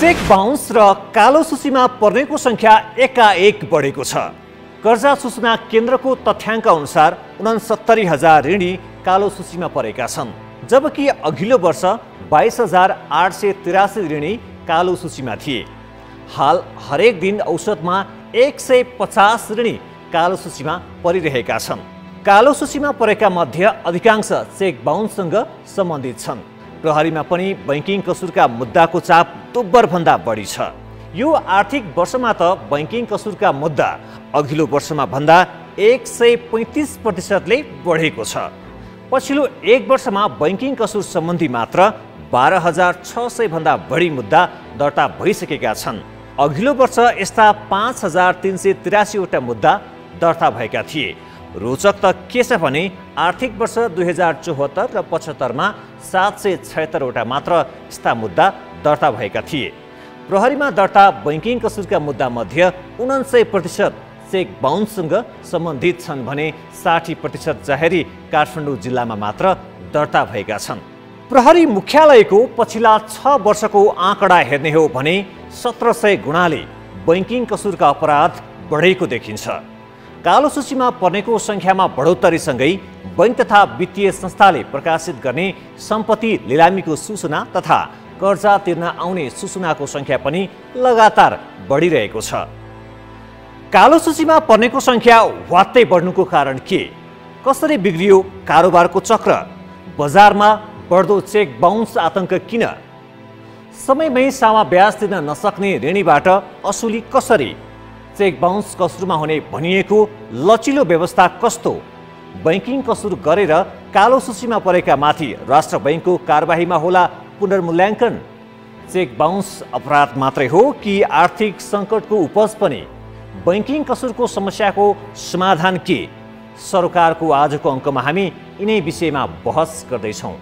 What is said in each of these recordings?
check bounce र कालो सूचीमा पर्नेको सङ्ख्या एकाएक बढेको छ कर्जा सूचना केन्द्रको तथ्याङ्क अनुसार उनासत्तरी हजार ऋणी कालो सूचीमा परेका छन् जबकि अघिल्लो वर्ष बाइस हजार आठ सय तिरासी ऋणी कालो सूचीमा थिए हाल हरेक दिन औसतमा एक सय पचास ऋणी कालो सूचीमा परिरहेका छन् कालो सूचीमा परेका मध्ये अधिकांश चेक बााउन्ससँग सम्बन्धित छन् प्रहरीमा पनि बैङ्किङ कसुरका मुद्दाको चाप दोब्बरभन्दा बढी छ यो आर्थिक वर्षमा त बैङ्किङ कसुरका मुद्दा अघिल्लो वर्षमा भन्दा एक सय पैँतिस प्रतिशतले बढेको छ पछिल्लो एक वर्षमा बैङ्किङ कसुर सम्बन्धी मात्र बाह्र हजार छ सयभन्दा बढी मुद्दा दर्ता भइसकेका छन् अघिल्लो वर्ष यस्ता पाँच हजार तिन सय त्रियासीवटा मुद्दा दर्ता भएका थिए रोचक त के छ भने आर्थिक वर्ष दुई हजार चौहत्तर र पचहत्तरमा सात सय छयत्तरवटा मात्र यस्ता मुद्दा दर्ता भएका थिए प्रहरीमा दर्ता बैङ्किङ कसुरका मुद्दामध्ये उनान्सय प्रतिशत चेक बााउन्ससँग सम्बन्धित छन् भने साठी प्रतिशत जाहेरी काठमाडौँ जिल्लामा मात्र दर्ता भएका छन् प्रहरी मुख्यालयको पछिल्ला छ वर्षको आँकडा हेर्ने हो भने सत्र सय गुणाले बैङ्किङ कसुरका अपराध बढेको देखिन्छ कालो सूचीमा पर्नेको सङ्ख्यामा बढोत्तरीसँगै बैङ्क तथा वित्तीय संस्थाले प्रकाशित गर्ने सम्पत्ति लिलामीको सूचना तथा कर्जा तिर्न आउने सूचनाको सङ्ख्या पनि लगातार बढिरहेको छ कालो सूचीमा पर्नेको सङ्ख्या वात्तै बढ्नुको कारण के कसरी बिग्रियो कारोबारको चक्र बजारमा बढ्दो चेक बााउन्स आतङ्क किन समयमै सामा ब्याज तिर्न नसक्ने ऋणीबाट असुली कसरी चेक बााउन्स कसुरमा हुने भनिएको लचिलो व्यवस्था कस्तो बैङ्किङ कसुर गरेर कालो सूचीमा परेका माथि राष्ट्र बैङ्कको कारवाहीमा होला पुनर्मूल्याङ्कन चेक बााउन्स अपराध मात्रै हो कि आर्थिक सङ्कटको उपज पनि बैङ्किङ कसुरको समस्याको समाधान के सरकारको आजको अङ्कमा हामी यिनै विषयमा बहस गर्दैछौँ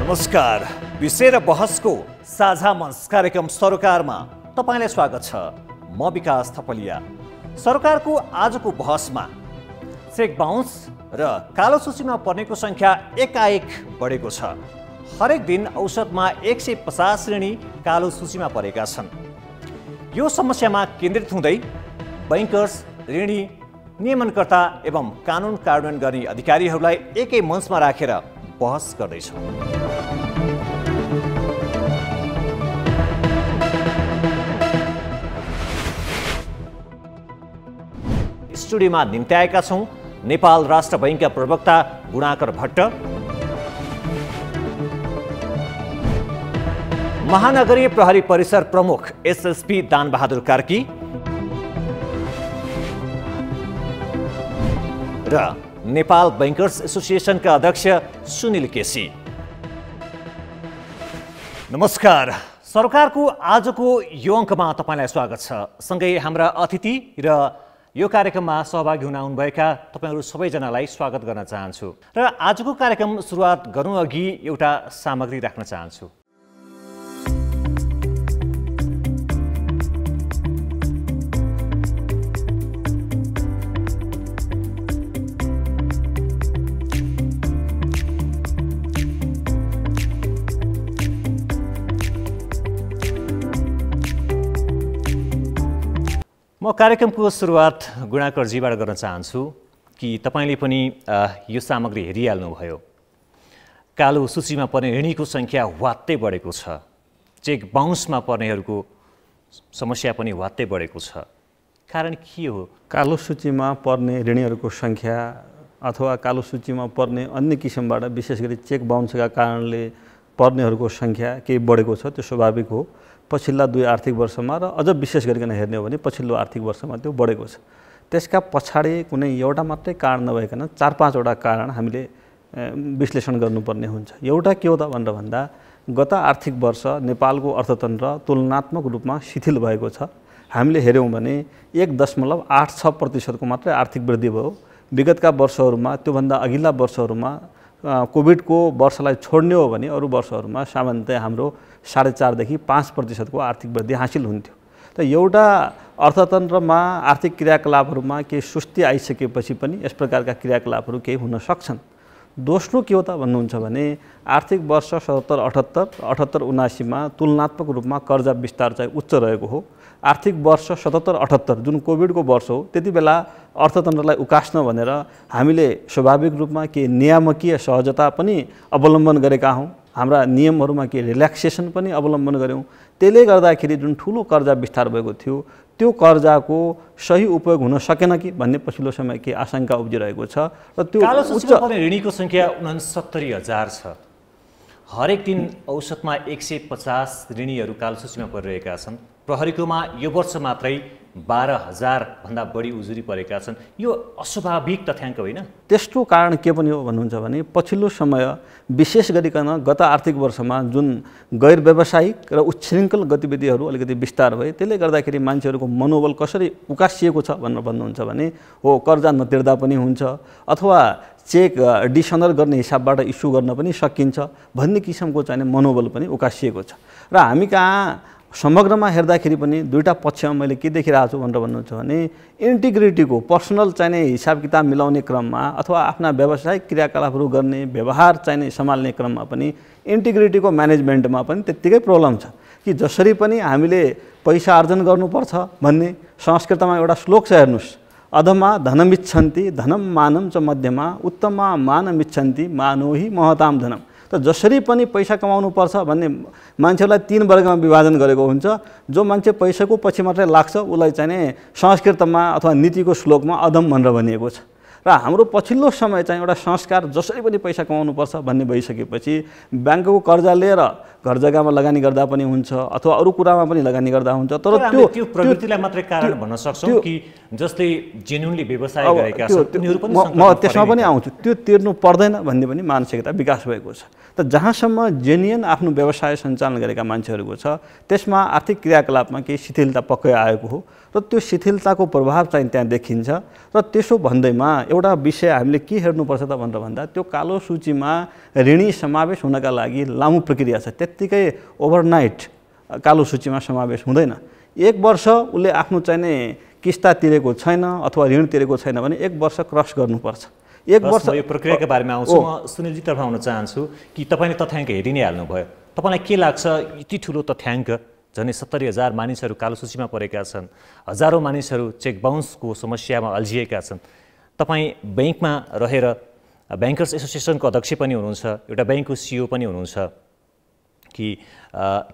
नमस्कार विषय र बहसको साझा मञ्च कार्यक्रम सरोकारमा तपाईँलाई स्वागत छ म विकास थपलिया सरकारको आजको बहसमा चेक बााउन्स र कालो सूचीमा पर्नेको सङ्ख्या एकाएक बढेको छ हरेक दिन औसतमा एक सय पचास ऋणी कालो सूचीमा परेका छन् यो समस्यामा केन्द्रित हुँदै बैङ्कर्स ऋणी नियमनकर्ता एवं कानुन कार्यान्वयन गर्ने अधिकारीहरूलाई एकै मञ्चमा राखेर बहस गर्दैछौँ स्टुडियोमा निम्त्याएका छौँ नेपाल राष्ट्र बैङ्कका प्रवक्ता गुणाकर भट्ट महानगरीय प्रहरी परिसर प्रमुख एसएसपी दानबहादुर कार्की र नेपाल बैङ्कर्स एसोसिएसनका अध्यक्ष सुनिल केसी नमस्कार सरकारको आजको यो अङ्कमा तपाईँलाई स्वागत छ सँगै हाम्रा अतिथि र यो कार्यक्रममा सहभागी हुन आउनुभएका तपाईँहरू सबैजनालाई स्वागत गर्न चाहन्छु र आजको कार्यक्रम सुरुवात गर्नु अघि एउटा सामग्री राख्न चाहन्छु म कार्यक्रमको सुरुवात गुणाकरजीबाट गर्न चाहन्छु कि तपाईँले पनि यो सामग्री हेरिहाल्नुभयो कालो सूचीमा पर्ने ऋणीको सङ्ख्या वात्तै बढेको छ चेक बााउन्समा पर्नेहरूको समस्या पनि वात्तै बढेको छ कारण के हो कालो सूचीमा पर्ने ऋणीहरूको सङ्ख्या अथवा कालो सूचीमा पर्ने अन्य किसिमबाट विशेष गरी चेक बााउन्सका कारणले पर्नेहरूको सङ्ख्या केही बढेको छ त्यो स्वाभाविक हो पछिल्ला दुई आर्थिक वर्षमा र अझ विशेष गरिकन हेर्ने हो भने पछिल्लो आर्थिक वर्षमा त्यो बढेको छ त्यसका पछाडि कुनै एउटा मात्रै कारण नभइकन चार पाँचवटा कारण हामीले विश्लेषण गर्नुपर्ने हुन्छ एउटा के हो त भनेर भन्दा गत आर्थिक वर्ष नेपालको अर्थतन्त्र तुलनात्मक रूपमा शिथिल भएको छ हामीले हेऱ्यौँ भने एक दशमलव आठ छ प्रतिशतको मात्रै आर्थिक वृद्धि भयो विगतका वर्षहरूमा त्योभन्दा अघिल्ला वर्षहरूमा कोभिडको वर्षलाई छोड्ने हो भने अरू वर्षहरूमा सामान्यतया हाम्रो साढे चारदेखि पाँच प्रतिशतको आर्थिक वृद्धि हासिल हुन्थ्यो त एउटा अर्थतन्त्रमा आर्थिक क्रियाकलापहरूमा केही सुस्ती आइसकेपछि पनि यस प्रकारका क्रियाकलापहरू केही हुन सक्छन् दोस्रो के हो त भन्नुहुन्छ भने आर्थिक वर्ष सतहत्तर अठहत्तर अठहत्तर उनासीमा तुलनात्मक रूपमा कर्जा विस्तार चाहिँ उच्च रहेको हो आर्थिक वर्ष सतहत्तर अठहत्तर जुन कोभिडको वर्ष हो त्यति बेला अर्थतन्त्रलाई उकास्न भनेर हामीले स्वाभाविक रूपमा केही नियामकीय सहजता पनि अवलम्बन गरेका हौँ हाम्रा नियमहरूमा के रिल्याक्सेसन पनि अवलम्बन गऱ्यौँ त्यसले गर्दाखेरि जुन ठुलो कर्जा विस्तार भएको थियो त्यो कर्जाको सही उपयोग हुन सकेन कि भन्ने पछिल्लो समय के आशंका उब्जिरहेको छ र त्यो ऋणीको सङ्ख्या उनासत्तरी हजार छ हरेक दिन औसतमा एक सय पचास ऋणीहरू सूचीमा परिरहेका छन् प्रहरीकोमा यो वर्ष मात्रै बाह्र हजारभन्दा बढी उजुरी परेका छन् यो अस्वाभाविक तथ्याङ्क होइन त्यस्तो कारण के पनि हो भन्नुहुन्छ भने पछिल्लो समय विशेष गरिकन गत आर्थिक वर्षमा जुन गैर व्यावसायिक र उच्छृङ्खल गतिविधिहरू अलिकति विस्तार भए त्यसले गर्दाखेरि मान्छेहरूको मनोबल कसरी उकासिएको छ भनेर भन्नुहुन्छ भने हो कर्जा नतिर्दा पनि हुन्छ अथवा चेक डिसनर गर्ने हिसाबबाट इस्यु गर्न पनि सकिन्छ भन्ने किसिमको चाहिँ मनोबल पनि उकासिएको छ र हामी कहाँ समग्रमा हेर्दाखेरि पनि दुईवटा पक्षमा मैले के देखिरहेको छु भनेर भन्नुहुन्छ भने इन्टिग्रिटीको पर्सनल चाहिने हिसाब किताब मिलाउने क्रममा अथवा आफ्ना व्यावसायिक क्रियाकलापहरू गर्ने व्यवहार चाहिने सम्हाल्ने क्रममा पनि इन्टिग्रिटीको म्यानेजमेन्टमा पनि त्यत्तिकै प्रब्लम छ कि जसरी पनि हामीले पैसा आर्जन गर्नुपर्छ भन्ने संस्कृतमा एउटा श्लोक छ हेर्नुहोस् अधमा धनमिच्छन्ति धनम मानम च मध्यमा उत्तममा मानमिच्छन्ति मानो हि महताम धनम त जसरी पनि पैसा कमाउनु पर्छ भन्ने मान्छेलाई तिन वर्गमा विभाजन गरेको हुन्छ जो मान्छे पैसाको पछि मात्रै लाग्छ उसलाई चाहिँ संस्कृतमा अथवा नीतिको श्लोकमा अधम भनेर भनिएको छ र हाम्रो पछिल्लो समय चाहिँ एउटा संस्कार जसरी पनि पैसा कमाउनुपर्छ भन्ने भइसकेपछि ब्याङ्कको कर्जा लिएर घर जग्गामा लगानी गर्दा पनि हुन्छ अथवा अरू कुरामा पनि लगानी गर्दा हुन्छ तर त्यो त्यो प्रवृत्तिलाई मात्रै कारण भन्न सक्छौँ कि जस्तै जेन्युनली व्यवसाय गरेका म त्यसमा पनि आउँछु त्यो तिर्नु पर्दैन भन्ने पनि मानसिकता विकास भएको छ त जहाँसम्म जेन्युन आफ्नो व्यवसाय सञ्चालन गरेका मान्छेहरूको छ त्यसमा आर्थिक क्रियाकलापमा केही शिथिलता पक्कै आएको हो र त्यो शिथिलताको प्रभाव चाहिँ त्यहाँ देखिन्छ र त्यसो भन्दैमा एउटा विषय हामीले के हेर्नुपर्छ त भनेर भन्दा त्यो कालो सूचीमा ऋणी समावेश हुनका लागि लामो प्रक्रिया छ त्यत्तिकै ओभरनाइट कालो सूचीमा समावेश हुँदैन एक वर्ष उसले आफ्नो चाहिने किस्ता तिरेको छैन अथवा ऋण तिरेको छैन भने एक वर्ष क्रस गर्नुपर्छ एक वर्ष यो प्रक्रियाको बारेमा आउँछु म तर्फ आउन चाहन्छु कि तपाईँले तथ्याङ्क हेरि नै हाल्नुभयो तपाईँलाई के लाग्छ यति ठुलो तथ्याङ्क झन्डै सत्तरी हजार मानिसहरू कालो सूचीमा परेका छन् हजारौँ मानिसहरू चेक बााउन्सको समस्यामा अल्झिएका छन् तपाईँ ब्याङ्कमा रहेर ब्याङ्कर्स एसोसिएसनको अध्यक्ष पनि हुनुहुन्छ एउटा ब्याङ्कको सिओ पनि हुनुहुन्छ कि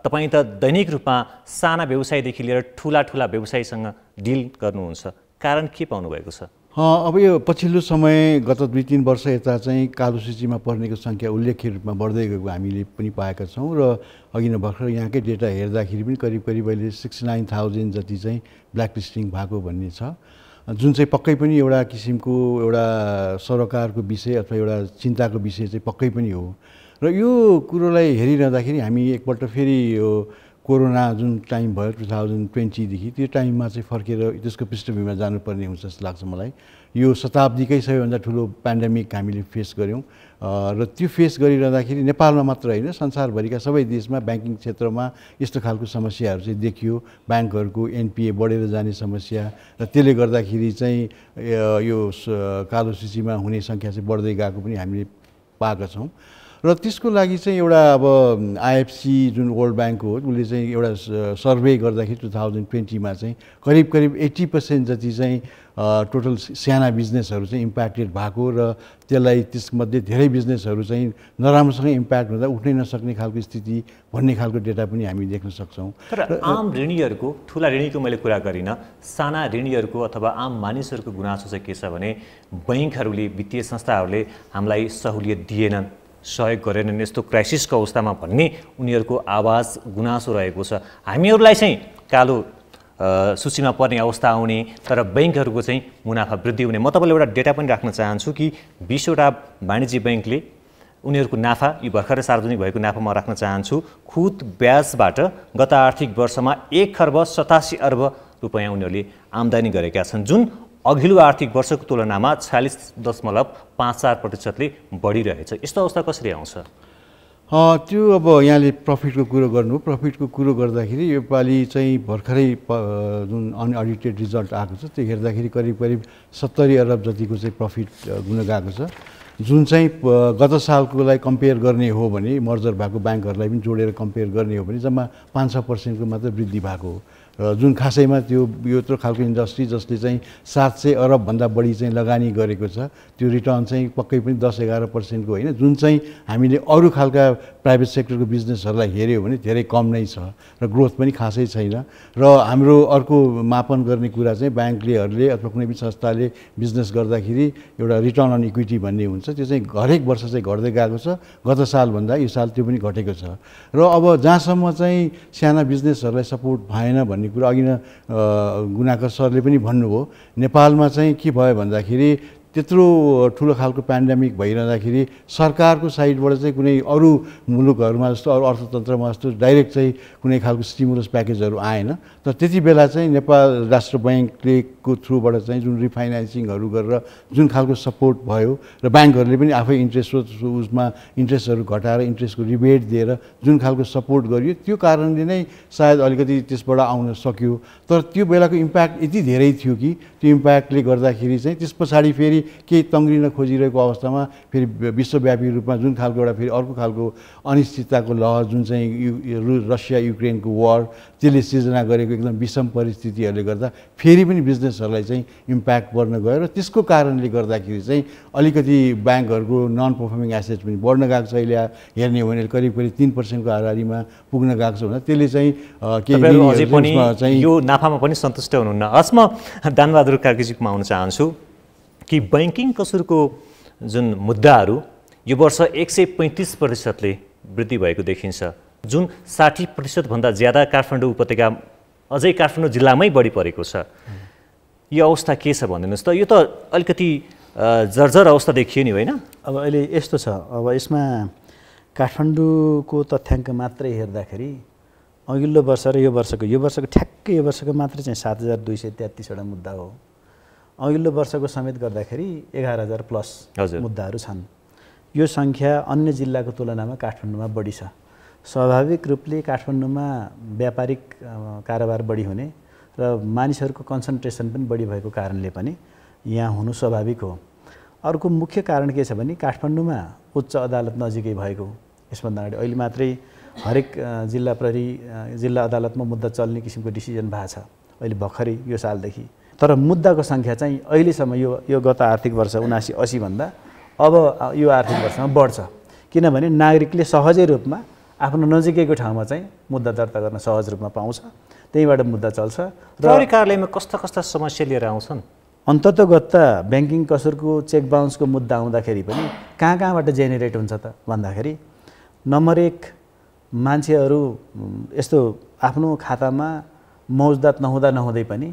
तपाईँ त दैनिक रूपमा साना व्यवसायदेखि लिएर ठुला ठुला व्यवसायसँग डिल गर्नुहुन्छ कारण के पाउनुभएको छ अब यो पछिल्लो समय गत दुई तिन वर्ष यता चाहिँ कालो सूचीमा पर्नेको सङ्ख्या उल्लेख्य रूपमा बढ्दै गएको हामीले पनि पाएका छौँ र अघि नै भर्खर यहाँकै डेटा हेर्दाखेरि पनि करिब करिब अहिले सिक्सटी नाइन थाउजन्ड जति चाहिँ ब्ल्याक लिस्टिङ भएको भन्ने छ जुन चाहिँ पक्कै पनि एउटा किसिमको एउटा सरकारको विषय अथवा एउटा चिन्ताको विषय चाहिँ पक्कै पनि हो र यो कुरोलाई हेरिरहँदाखेरि हामी एकपल्ट फेरि यो कोरोना जुन टाइम भयो टु थाउजन्ड ट्वेन्टीदेखि त्यो टाइममा चाहिँ फर्केर त्यसको पृष्ठभूमिमा जानुपर्ने हुन्छ जस्तो लाग्छ मलाई यो शताब्दीकै सबैभन्दा ठुलो पेन्डेमिक हामीले फेस गऱ्यौँ र त्यो फेस गरिरहँदाखेरि नेपालमा मात्र होइन संसारभरिका सबै देशमा ब्याङ्किङ क्षेत्रमा यस्तो खालको समस्याहरू चाहिँ देखियो ब्याङ्कहरूको एनपिए बढेर जाने समस्या र त्यसले गर्दाखेरि चाहिँ यो कालो सूचीमा हुने सङ्ख्या चाहिँ बढ्दै गएको पनि हामीले पाएका छौँ र त्यसको लागि चाहिँ एउटा अब आइएफसी जुन वर्ल्ड ब्याङ्क हो उसले चाहिँ एउटा सर्वे गर्दाखेरि टु थाउजन्ड ट्वेन्टीमा चाहिँ करिब करिब एट्टी पर्सेन्ट जति चाहिँ टोटल साना बिजनेसहरू चाहिँ इम्प्याक्टेड भएको र त्यसलाई त्यसमध्ये धेरै बिजनेसहरू चाहिँ नराम्रोसँग इम्प्याक्ट हुँदा उठ्नै नसक्ने खालको स्थिति भन्ने खालको डेटा पनि हामी देख्न सक्छौँ तर आम ऋणीहरूको ठुला ऋणीको मैले कुरा गरिनँ साना ऋणीहरूको अथवा आम मानिसहरूको गुनासो चाहिँ के छ भने बैङ्कहरूले वित्तीय संस्थाहरूले हामीलाई सहुलियत दिएनन् सहयोग गरेनन् यस्तो क्राइसिसको अवस्थामा भन्ने उनीहरूको आवाज गुनासो रहेको छ हामीहरूलाई चाहिँ कालो सूचीमा पर्ने अवस्था आउने तर ब्याङ्कहरूको चाहिँ मुनाफा वृद्धि हुने म तपाईँलाई एउटा डेटा पनि राख्न चाहन्छु कि बिसवटा वाणिज्य ब्याङ्कले उनीहरूको नाफा यो भर्खरै सार्वजनिक भएको नाफा म राख्न चाहन्छु खुद ब्याजबाट गत आर्थिक वर्षमा एक खर्ब सतासी अर्ब रुपियाँ उनीहरूले आम्दानी गरेका छन् जुन अघिल्लो आर्थिक वर्षको तुलनामा छ्यालिस दशमलव पाँच चार प्रतिशतले बढिरहेछ यस्तो अवस्था कसरी आउँछ त्यो अब यहाँले प्रफिटको कुरो गर्नु प्रफिटको कुरो गर्दाखेरि योपालि चाहिँ भर्खरै जुन अनअडिटेड रिजल्ट आएको छ त्यो हेर्दाखेरि करिब करिब सत्तरी अरब जतिको चाहिँ प्रफिट हुन गएको छ जुन चाहिँ गत सालकोलाई कम्पेयर गर्ने हो भने मर्जर भएको ब्याङ्कहरूलाई पनि जोडेर कम्पेयर गर्ने हो भने जम्मा पाँच छ पर्सेन्टको मात्र वृद्धि भएको हो र जुन खासैमा त्यो यत्रो खालको इन्डस्ट्री जसले चाहिँ सात सय अरबभन्दा बढी चाहिँ लगानी गरेको छ त्यो रिटर्न चाहिँ पक्कै पनि दस एघार पर्सेन्टको होइन जुन चाहिँ हामीले अरू खालका प्राइभेट सेक्टरको बिजनेसहरूलाई हेऱ्यो भने धेरै कम नै छ र ग्रोथ पनि खासै छैन र हाम्रो अर्को मापन गर्ने कुरा चाहिँ ब्याङ्कलेहरूले अथवा कुनै पनि संस्थाले बिजनेस गर्दाखेरि एउटा रिटर्न अन इक्विटी भन्ने हुन्छ त्यो चाहिँ हरेक वर्ष चाहिँ घट्दै गएको छ गत सालभन्दा यो साल त्यो पनि घटेको छ र अब जहाँसम्म चाहिँ साना बिजनेसहरूलाई सपोर्ट भएन भने भन्ने कुरो अघि नै गुणाकर सरले पनि भन्नुभयो नेपालमा चाहिँ के भयो भन्दाखेरि त्यत्रो ठुलो खालको पेन्डेमिक भइरहँदाखेरि सरकारको साइडबाट चाहिँ कुनै अरू मुलुकहरूमा जस्तो अरू अर्थतन्त्रमा जस्तो डाइरेक्ट चाहिँ कुनै खालको स्टिमुलस प्याकेजहरू आएन तर त्यति बेला चाहिँ नेपाल राष्ट्र ब्याङ्कलेको थ्रुबाट चाहिँ जुन रिफाइनेन्सिङहरू गरेर जुन खालको सपोर्ट भयो र ब्याङ्कहरूले पनि आफै इन्ट्रेस्ट उसमा इन्ट्रेस्टहरू घटाएर इन्ट्रेस्टको रिबेट दिएर जुन खालको सपोर्ट गरियो त्यो कारणले नै सायद अलिकति त्यसबाट आउन सक्यो तर त्यो बेलाको इम्प्याक्ट यति धेरै थियो कि त्यो इम्प्याक्टले गर्दाखेरि चाहिँ त्यस पछाडि फेरि केही तङ्ग्रिन खोजिरहेको अवस्थामा फेरि विश्वव्यापी रूपमा जुन खालको एउटा फेरि अर्को खालको अनिश्चितताको लहर जुन चाहिँ यु रसिया युक्रेनको वार त्यसले सिर्जना गरेको एकदम विषम परिस्थितिहरूले गर्दा फेरि पनि बिजनेसहरूलाई चाहिँ इम्प्याक्ट पर्न गयो र त्यसको कारणले गर्दाखेरि चाहिँ अलिकति ब्याङ्कहरूको नन पर्फर्मिङ एसेट पनि बढ्न गएको छ अहिले हेर्ने हो भने करिब करिब तिन पर्सेन्टको हारिमा पुग्न गएको छ भन्दा त्यसले चाहिँ केही यो नाफामा पनि सन्तुष्ट हुनुहुन्न हस् म दानबहादुर कार्कीजीकोमा आउन चाहन्छु कि बैङ्किङ कसुरको जुन मुद्दाहरू यो वर्ष एक सय पैँतिस प्रतिशतले वृद्धि भएको देखिन्छ जुन साठी प्रतिशतभन्दा ज्यादा काठमाडौँ उपत्यका अझै काठमाडौँ जिल्लामै बढी परेको छ यो अवस्था के छ भनिदिनुहोस् त यो त अलिकति जर्जर अवस्था देखियो नि होइन अब अहिले यस्तो छ अब यसमा काठमाडौँको तथ्याङ्क मात्रै हेर्दाखेरि अघिल्लो वर्ष र यो वर्षको यो वर्षको ठ्याक्कै यो वर्षको मात्रै चाहिँ सात हजार दुई सय तेत्तिसवटा मुद्दा हो अघिल्लो वर्षको समेत गर्दाखेरि एघार हजार प्लस मुद्दाहरू छन् यो सङ्ख्या अन्य जिल्लाको तुलनामा काठमाडौँमा बढी छ स्वाभाविक रूपले काठमाडौँमा व्यापारिक कारोबार बढी हुने र मानिसहरूको कन्सन्ट्रेसन पनि बढी भएको कारणले पनि यहाँ हुनु स्वाभाविक हो अर्को मुख्य कारण के छ भने काठमाडौँमा उच्च अदालत नजिकै भएको यसभन्दा अगाडि अहिले मात्रै हरेक जिल्ला प्रहरी जिल्ला अदालतमा मुद्दा चल्ने किसिमको डिसिजन भएको छ अहिले भर्खरै यो सालदेखि तर मुद्दाको सङ्ख्या चाहिँ अहिलेसम्म यो यो गत आर्थिक वर्ष उनासी असीभन्दा अब यो आर्थिक वर्षमा बढ्छ किनभने नागरिकले सहजै रूपमा आफ्नो नजिकैको ठाउँमा चाहिँ मुद्दा दर्ता गर्न सहज रूपमा पाउँछ त्यहीँबाट मुद्दा चल्छ र कार्यालयमा कस्ता कस्ता समस्या लिएर आउँछन् त ब्याङ्किङ कसुरको चेक बााउन्सको मुद्दा आउँदाखेरि पनि कहाँ कहाँबाट जेनेरेट हुन्छ त भन्दाखेरि नम्बर एक मान्छेहरू यस्तो आफ्नो खातामा मौजदात नहुँदा नहुँदै पनि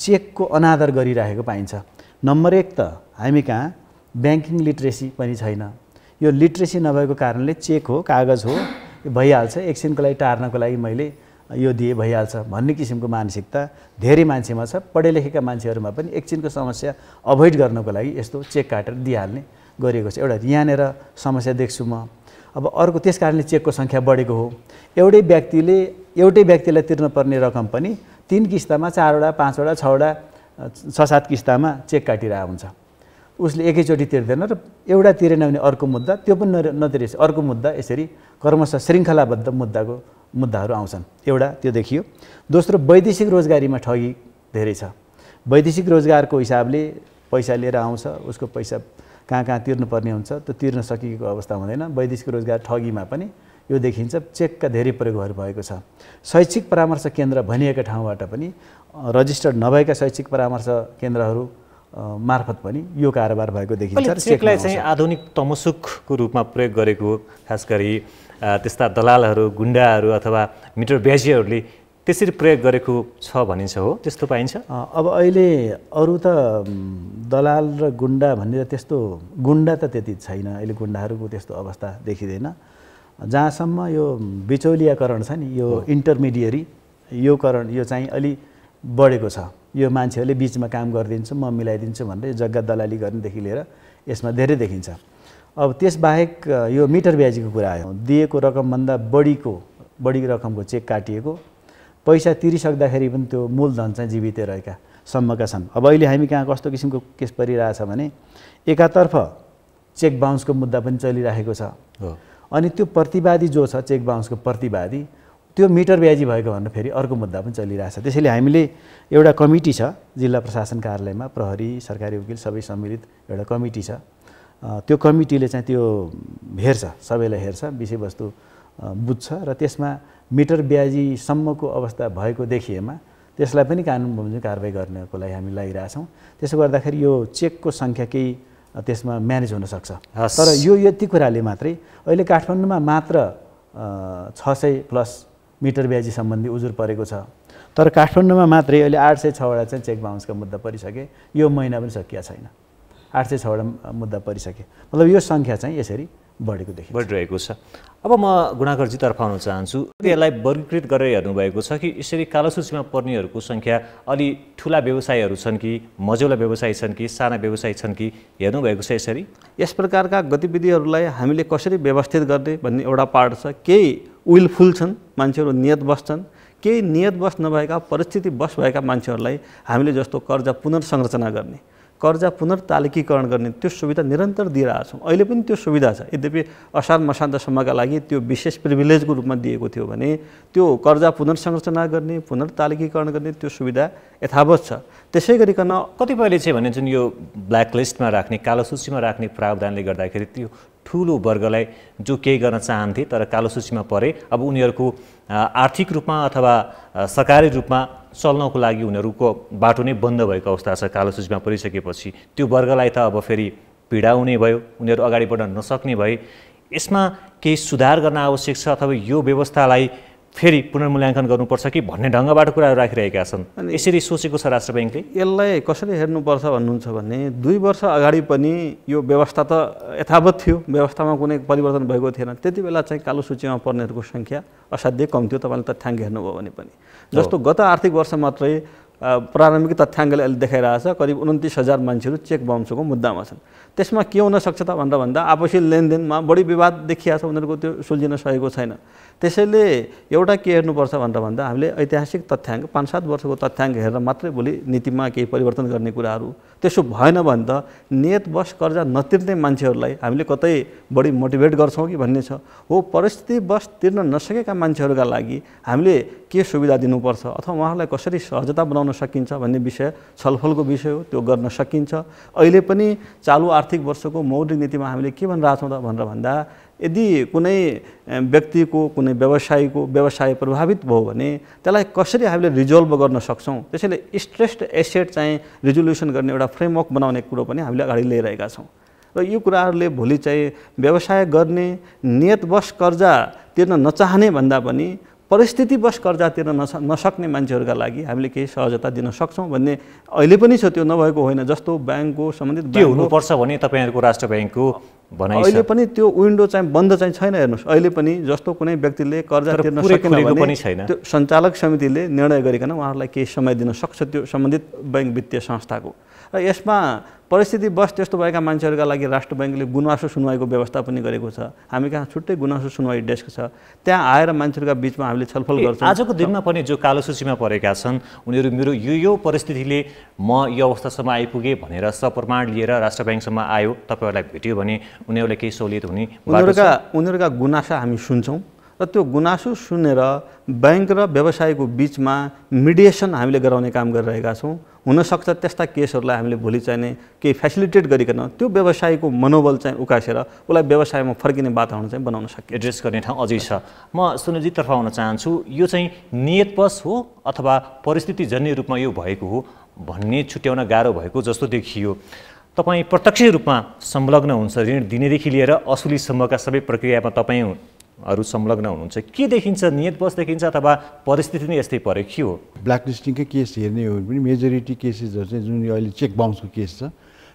चेकको अनादर गरिराखेको पाइन्छ नम्बर एक त हामी कहाँ ब्याङ्किङ लिट्रेसी पनि छैन यो लिट्रेसी नभएको कारणले चेक हो कागज हो भइहाल्छ एकछिनको लागि टार्नको लागि मैले यो दिए भइहाल्छ भन्ने किसिमको मानसिकता धेरै मान्छेमा छ पढे लेखेका मान्छेहरूमा पनि एकछिनको समस्या अभोइड गर्नको लागि यस्तो चेक काटेर दिइहाल्ने गरिएको छ एउटा यहाँनिर समस्या देख्छु म अब अर्को त्यस कारणले चेकको सङ्ख्या बढेको हो एउटै व्यक्तिले एउटै व्यक्तिलाई तिर्न पर्ने रकम पनि तिन किस्तामा चारवटा पाँचवटा छवटा छ सात किस्तामा चेक काटिरहेको हुन्छ उसले एकैचोटि तिर्दैन र एउटा तिरेन भने अर्को मुद्दा त्यो पनि न नतिरेछ अर्को मुद्दा यसरी कर्मश श्रृङ्खलाबद्ध मुद्दाको मुद्दाहरू आउँछन् एउटा त्यो देखियो दोस्रो वैदेशिक रोजगारीमा ठगी धेरै छ वैदेशिक रोजगारको हिसाबले पैसा लिएर आउँछ उसको पैसा कहाँ कहाँ तिर्नुपर्ने हुन्छ त्यो तिर्न सकिएको अवस्था हुँदैन वैदेशिक रोजगार ठगीमा पनि यो देखिन्छ चेकका धेरै प्रयोगहरू भएको छ शैक्षिक परामर्श केन्द्र भनिएका ठाउँबाट पनि रजिस्टर्ड नभएका शैक्षिक परामर्श केन्द्रहरू मार्फत पनि यो कारोबार भएको देखिन्छ चेकलाई चाहिँ आधुनिक तमसुकको रूपमा प्रयोग गरेको खास गरी त्यस्ता दलालहरू गुन्डाहरू अथवा मिटर ब्याजीहरूले त्यसरी प्रयोग गरेको छ भनिन्छ हो त्यस्तो पाइन्छ अब अहिले अरू त दलाल र गुन्डा भनेर त्यस्तो गुन्डा त त्यति छैन अहिले गुन्डाहरूको त्यस्तो अवस्था देखिँदैन जहाँसम्म यो बिचौलियाकरण छ नि यो इन्टरमिडियरी यो करण यो चाहिँ अलि बढेको छ यो मान्छेहरूले बिचमा काम गरिदिन्छु म मिलाइदिन्छु भनेर जग्गा दलाली गर्नेदेखि लिएर यसमा धेरै देखिन्छ अब त्यसबाहेक यो मिटर ब्याजीको कुरा आयो दिएको रकमभन्दा बढीको बढी रकमको चेक काटिएको पैसा तिरिसक्दाखेरि पनि त्यो मूलधन चाहिँ जीवितै रहेका सम्मका छन् अब अहिले हामी कहाँ कस्तो किसिमको केस परिरहेछ भने एकातर्फ चेक बााउन्सको मुद्दा पनि चलिरहेको छ अनि त्यो प्रतिवादी जो छ चेक बााउन्सको प्रतिवादी त्यो मिटर ब्याजी भएको भनेर फेरि अर्को मुद्दा पनि चलिरहेछ त्यसैले हामीले एउटा कमिटी छ जिल्ला प्रशासन कार्यालयमा प्रहरी सरकारी वकिल सबै सम्मिलित एउटा कमिटी छ त्यो कमिटीले चाहिँ त्यो हेर्छ सबैलाई हेर्छ विषयवस्तु बुझ्छ र त्यसमा मिटर ब्याजीसम्मको अवस्था भएको देखिएमा त्यसलाई पनि कानुन बमोजिम कारवाही गर्नको लागि हामी लागिरहेछौँ त्यसो गर्दाखेरि यो चेकको सङ्ख्या केही त्यसमा म्यानेज हुनसक्छ तर यो यति कुराले मात्रै अहिले काठमाडौँमा मात्र छ सय प्लस मिटर ब्याजी सम्बन्धी उजुर परेको छ तर काठमाडौँमा मात्रै अहिले आठ सय छवटा चाहिँ चेक बााउन्सका मुद्दा परिसके यो महिना पनि सकिया छैन आठ सय छवटा मुद्दा परिसके मतलब यो सङ्ख्या चाहिँ यसरी बढेको देखि बढिरहेको छ अब म गुणाकरजीतर्फ आउन चाहन्छु यसलाई वर्गीकृत गरेर हेर्नुभएको छ कि यसरी कालो सूचीमा पर्नेहरूको सङ्ख्या अलि ठुला व्यवसायहरू छन् कि मजौला व्यवसाय छन् कि साना व्यवसाय छन् कि हेर्नुभएको छ यसरी यस प्रकारका गतिविधिहरूलाई हामीले कसरी व्यवस्थित गर्ने भन्ने एउटा पार्ट छ केही विलफुल छन् मान्छेहरू नियत बस्छन् केही नियत नभएका परिस्थिति बस भएका मान्छेहरूलाई हामीले जस्तो कर्जा पुनर्संरचना गर्ने कर्जा पुनर्तालिकीकरण गर्ने त्यो सुविधा निरन्तर दिइरहेछौँ अहिले पनि त्यो सुविधा छ यद्यपि असार मसान्तसम्मका लागि त्यो विशेष प्रिभिलेजको रूपमा दिएको थियो भने त्यो कर्जा पुनर्संरचना गर्ने पुनर्तालिकीकरण गर्ने त्यो सुविधा यथावत छ त्यसै गरिकन कतिपयले चाहिँ भने जुन यो ब्ल्याकलिस्टमा राख्ने कालो सूचीमा राख्ने प्रावधानले गर्दाखेरि त्यो ठुलो वर्गलाई जो केही गर्न चाहन्थे तर कालो सूचीमा परे अब उनीहरूको आर्थिक रूपमा अथवा सरकारी रूपमा चल्नको लागि उनीहरूको बाटो नै बन्द भएको अवस्था छ कालो सूचीमा परिसकेपछि त्यो वर्गलाई त अब फेरि पीडा हुने भयो उनीहरू अगाडि बढ्न नसक्ने भए यसमा केही सुधार गर्न आवश्यक छ अथवा यो व्यवस्थालाई फेरि पुनर्मूल्याङ्कन गर्नुपर्छ कि भन्ने ढङ्गबाट कुराहरू राखिरहेका छन् यसरी सोचेको छ राष्ट्र ब्याङ्कले यसलाई कसरी हेर्नुपर्छ भन्नुहुन्छ भने दुई वर्ष अगाडि पनि यो व्यवस्था त यथावत थियो व्यवस्थामा कुनै परिवर्तन भएको थिएन त्यति बेला चाहिँ कालो सूचीमा पर्नेहरूको सङ्ख्या असाध्यै कम थियो तपाईँले तथ्याङ्क हेर्नुभयो भने पनि जस्तो गत आर्थिक वर्ष मात्रै प्रारम्भिक तथ्याङ्कले अहिले देखाइरहेछ करिब उन्तिस हजार मान्छेहरू चेक वंशको मुद्दामा छन् त्यसमा के हुनसक्छ त भनेर भन्दा आपसी लेनदेनमा बढी विवाद देखिया छ उनीहरूको त्यो सुल्झिन सकेको छैन त्यसैले एउटा के हेर्नुपर्छ भनेर भन्दा हामीले ऐतिहासिक तथ्याङ्क पाँच सात वर्षको तथ्याङ्क हेरेर मात्रै भोलि नीतिमा केही परिवर्तन गर्ने कुराहरू त्यसो भएन भने त नियतवश कर्जा नतिर्ने मान्छेहरूलाई हामीले कतै बढी मोटिभेट गर्छौँ कि भन्ने छ हो परिस्थिति परिस्थितिवश तिर्न नसकेका मान्छेहरूका लागि हामीले के सुविधा दिनुपर्छ अथवा उहाँहरूलाई कसरी सहजता बनाउनु मिलाउन सकिन्छ भन्ने विषय छलफलको विषय हो त्यो गर्न सकिन्छ अहिले पनि चालु आर्थिक वर्षको मौद्रिक नीतिमा हामीले के छौँ त भनेर भन्दा यदि कुनै व्यक्तिको कुनै व्यवसायीको व्यवसाय प्रभावित भयो भने त्यसलाई कसरी हामीले रिजल्भ गर्न सक्छौँ त्यसैले स्ट्रेस्ड एसेट चाहिँ रिजोल्युसन गर्ने एउटा फ्रेमवर्क बनाउने कुरो पनि हामीले अगाडि ल्याइरहेका छौँ र यो कुराहरूले भोलि चाहिँ व्यवसाय गर्ने नियतवश कर्जा तिर्न नचाहने भन्दा पनि परिस्थितिवश कर्जा तिर्न नस नसक्ने मान्छेहरूका लागि हामीले केही सहजता दिन सक्छौँ भन्ने अहिले पनि छ त्यो नभएको होइन जस्तो ब्याङ्कको सम्बन्धित त्यो हुनुपर्छ भने तपाईँहरूको राष्ट्र ब्याङ्कको भनाइ अहिले पनि त्यो विन्डो चाहिँ बन्द चाहिँ छैन हेर्नुहोस् अहिले पनि जस्तो कुनै व्यक्तिले कर्जा तिर्न पनि छैन त्यो सञ्चालक समितिले निर्णय गरिकन उहाँहरूलाई केही समय दिन सक्छ त्यो सम्बन्धित ब्याङ्क वित्तीय संस्थाको र यसमा परिस्थिति बस त्यस्तो भएका मान्छेहरूका लागि राष्ट्र ब्याङ्कले गुनासो सुनवाईको व्यवस्था पनि गरेको छ हामी कहाँ छुट्टै गुनासो सुनवाई डेस्क छ त्यहाँ आएर मान्छेहरूका बिचमा हामीले छलफल गर्छौँ आजको दिनमा पनि जो कालो सूचीमा परेका छन् उनीहरू मेरो यो यो परिस्थितिले म यो अवस्थासम्म आइपुगेँ भनेर सप्रमाण लिएर राष्ट्र ब्याङ्कसम्म आयो तपाईँहरूलाई भेट्यो भने उनीहरूलाई केही सहुलियत हुने उनीहरूका उनीहरूका गुनासा हामी सुन्छौँ र त्यो गुनासो सुनेर ब्याङ्क र व्यवसायको बिचमा मिडिएसन हामीले गराउने काम गरिरहेका छौँ हुनसक्छ त्यस्ता केसहरूलाई हामीले भोलि चाहिँ चाहिने केही फेसिलिटेट गरिकन त्यो व्यवसायको मनोबल चाहिँ उकासेर उसलाई व्यवसायमा फर्किने वातावरण चाहिँ बनाउन सकियो एड्रेस गर्ने ठाउँ अझै छ म सुनिजीतर्फ आउन चाहन्छु यो चाहिँ नियतवश हो अथवा परिस्थितिजन्य रूपमा यो भएको हो भन्ने छुट्याउन गाह्रो भएको जस्तो देखियो तपाईँ प्रत्यक्ष रूपमा संलग्न हुन्छ ऋण दिनेदेखि लिएर असुलीसम्मका सबै प्रक्रियामा तपाईँ हरू संलग्न हुनुहुन्छ के देखिन्छ नियत देखिन्छ अथवा परिस्थिति नै यस्तै पऱ्यो के हो ब्ल्याक लिस्टिङकै केस हेर्ने हो भने पनि मेजोरिटी केसेसहरू चाहिँ जुन अहिले चेक बााउन्सको केस छ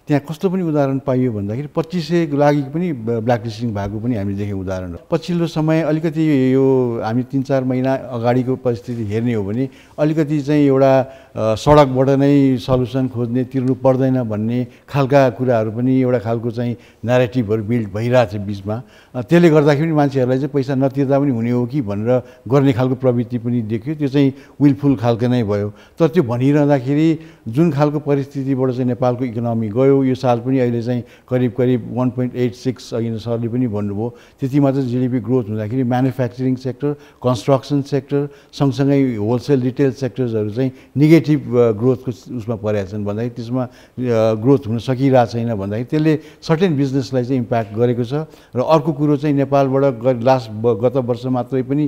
त्यहाँ कस्तो पनि उदाहरण पाइयो भन्दाखेरि पच्चिस सयको लागि पनि ब्ल्याक लिस्टिङ भएको पनि हामीले देख्यौँ उदाहरण पछिल्लो समय अलिकति यो हामी तिन चार महिना अगाडिको परिस्थिति हेर्ने हो भने अलिकति चाहिँ एउटा सडकबाट नै सल्युसन खोज्ने तिर्नु पर्दैन भन्ने खालका कुराहरू पनि एउटा खालको चाहिँ नेरेटिभहरू बिल्ड भइरहेछ बिचमा त्यसले गर्दाखेरि पनि मान्छेहरूलाई चाहिँ पैसा नतिर्दा पनि हुने हो कि भनेर गर्ने खालको प्रवृत्ति पनि देख्यो त्यो चाहिँ विलफुल खालको नै भयो तर त्यो भनिरहँदाखेरि जुन खालको परिस्थितिबाट चाहिँ नेपालको इकोनोमी गयो यो साल पनि अहिले चाहिँ करिब करिब वान पोइन्ट एट सिक्स अघि सरले पनि भन्नुभयो त्यति मात्र जिडिपी ग्रोथ हुँदाखेरि म्यानुफ्याक्चरिङ सेक्टर कन्स्ट्रक्सन सेक्टर सँगसँगै होलसेल रिटेल सेक्टर्सहरू चाहिँ नेगेटिभ ग्रोथको उसमा परेका छन् भन्दाखेरि त्यसमा ग्रोथ हुन सकिरहेको छैन भन्दाखेरि त्यसले सर्टेन बिजनेसलाई चाहिँ इम्प्याक्ट गरेको छ र अर्को कुरो चाहिँ नेपालबाट लास्ट गत वर्ष मात्रै पनि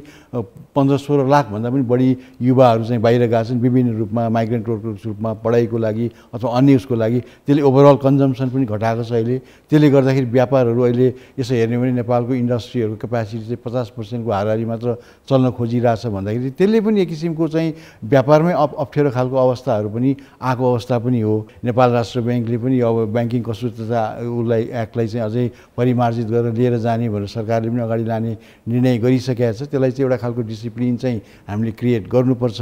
पन्ध्र सोह्र लाखभन्दा पनि बढी युवाहरू चाहिँ बाहिर गएका छन् विभिन्न रूपमा माइग्रेन्ट वर्कर्स रूपमा पढाइको लागि अथवा अन्य उसको लागि त्यसले ओभरअल कन्जम्सन पनि घटाएको छ अहिले त्यसले गर्दाखेरि व्यापारहरू अहिले यसो हेर्ने भने नेपालको इन्डस्ट्रीहरूको क्यापासिटी चाहिँ पचास पर्सेन्टको हाराहारी मात्र चल्न खोजिरहेछ भन्दाखेरि त्यसले पनि एक किसिमको चाहिँ व्यापारमै अप अप्ठ्यारो खालको अवस्थाहरू पनि आएको अवस्था पनि हो नेपाल राष्ट्र ब्याङ्कले पनि अब ब्याङ्किङ कसुरता उसलाई एक्टलाई चाहिँ अझै परिमार्जित गरेर लिएर जाने भनेर सरकारले पनि अगाडि लाने निर्णय गरिसकेका छ त्यसलाई चाहिँ एउटा खालको डिसिप्लिन चाहिँ हामीले क्रिएट गर्नुपर्छ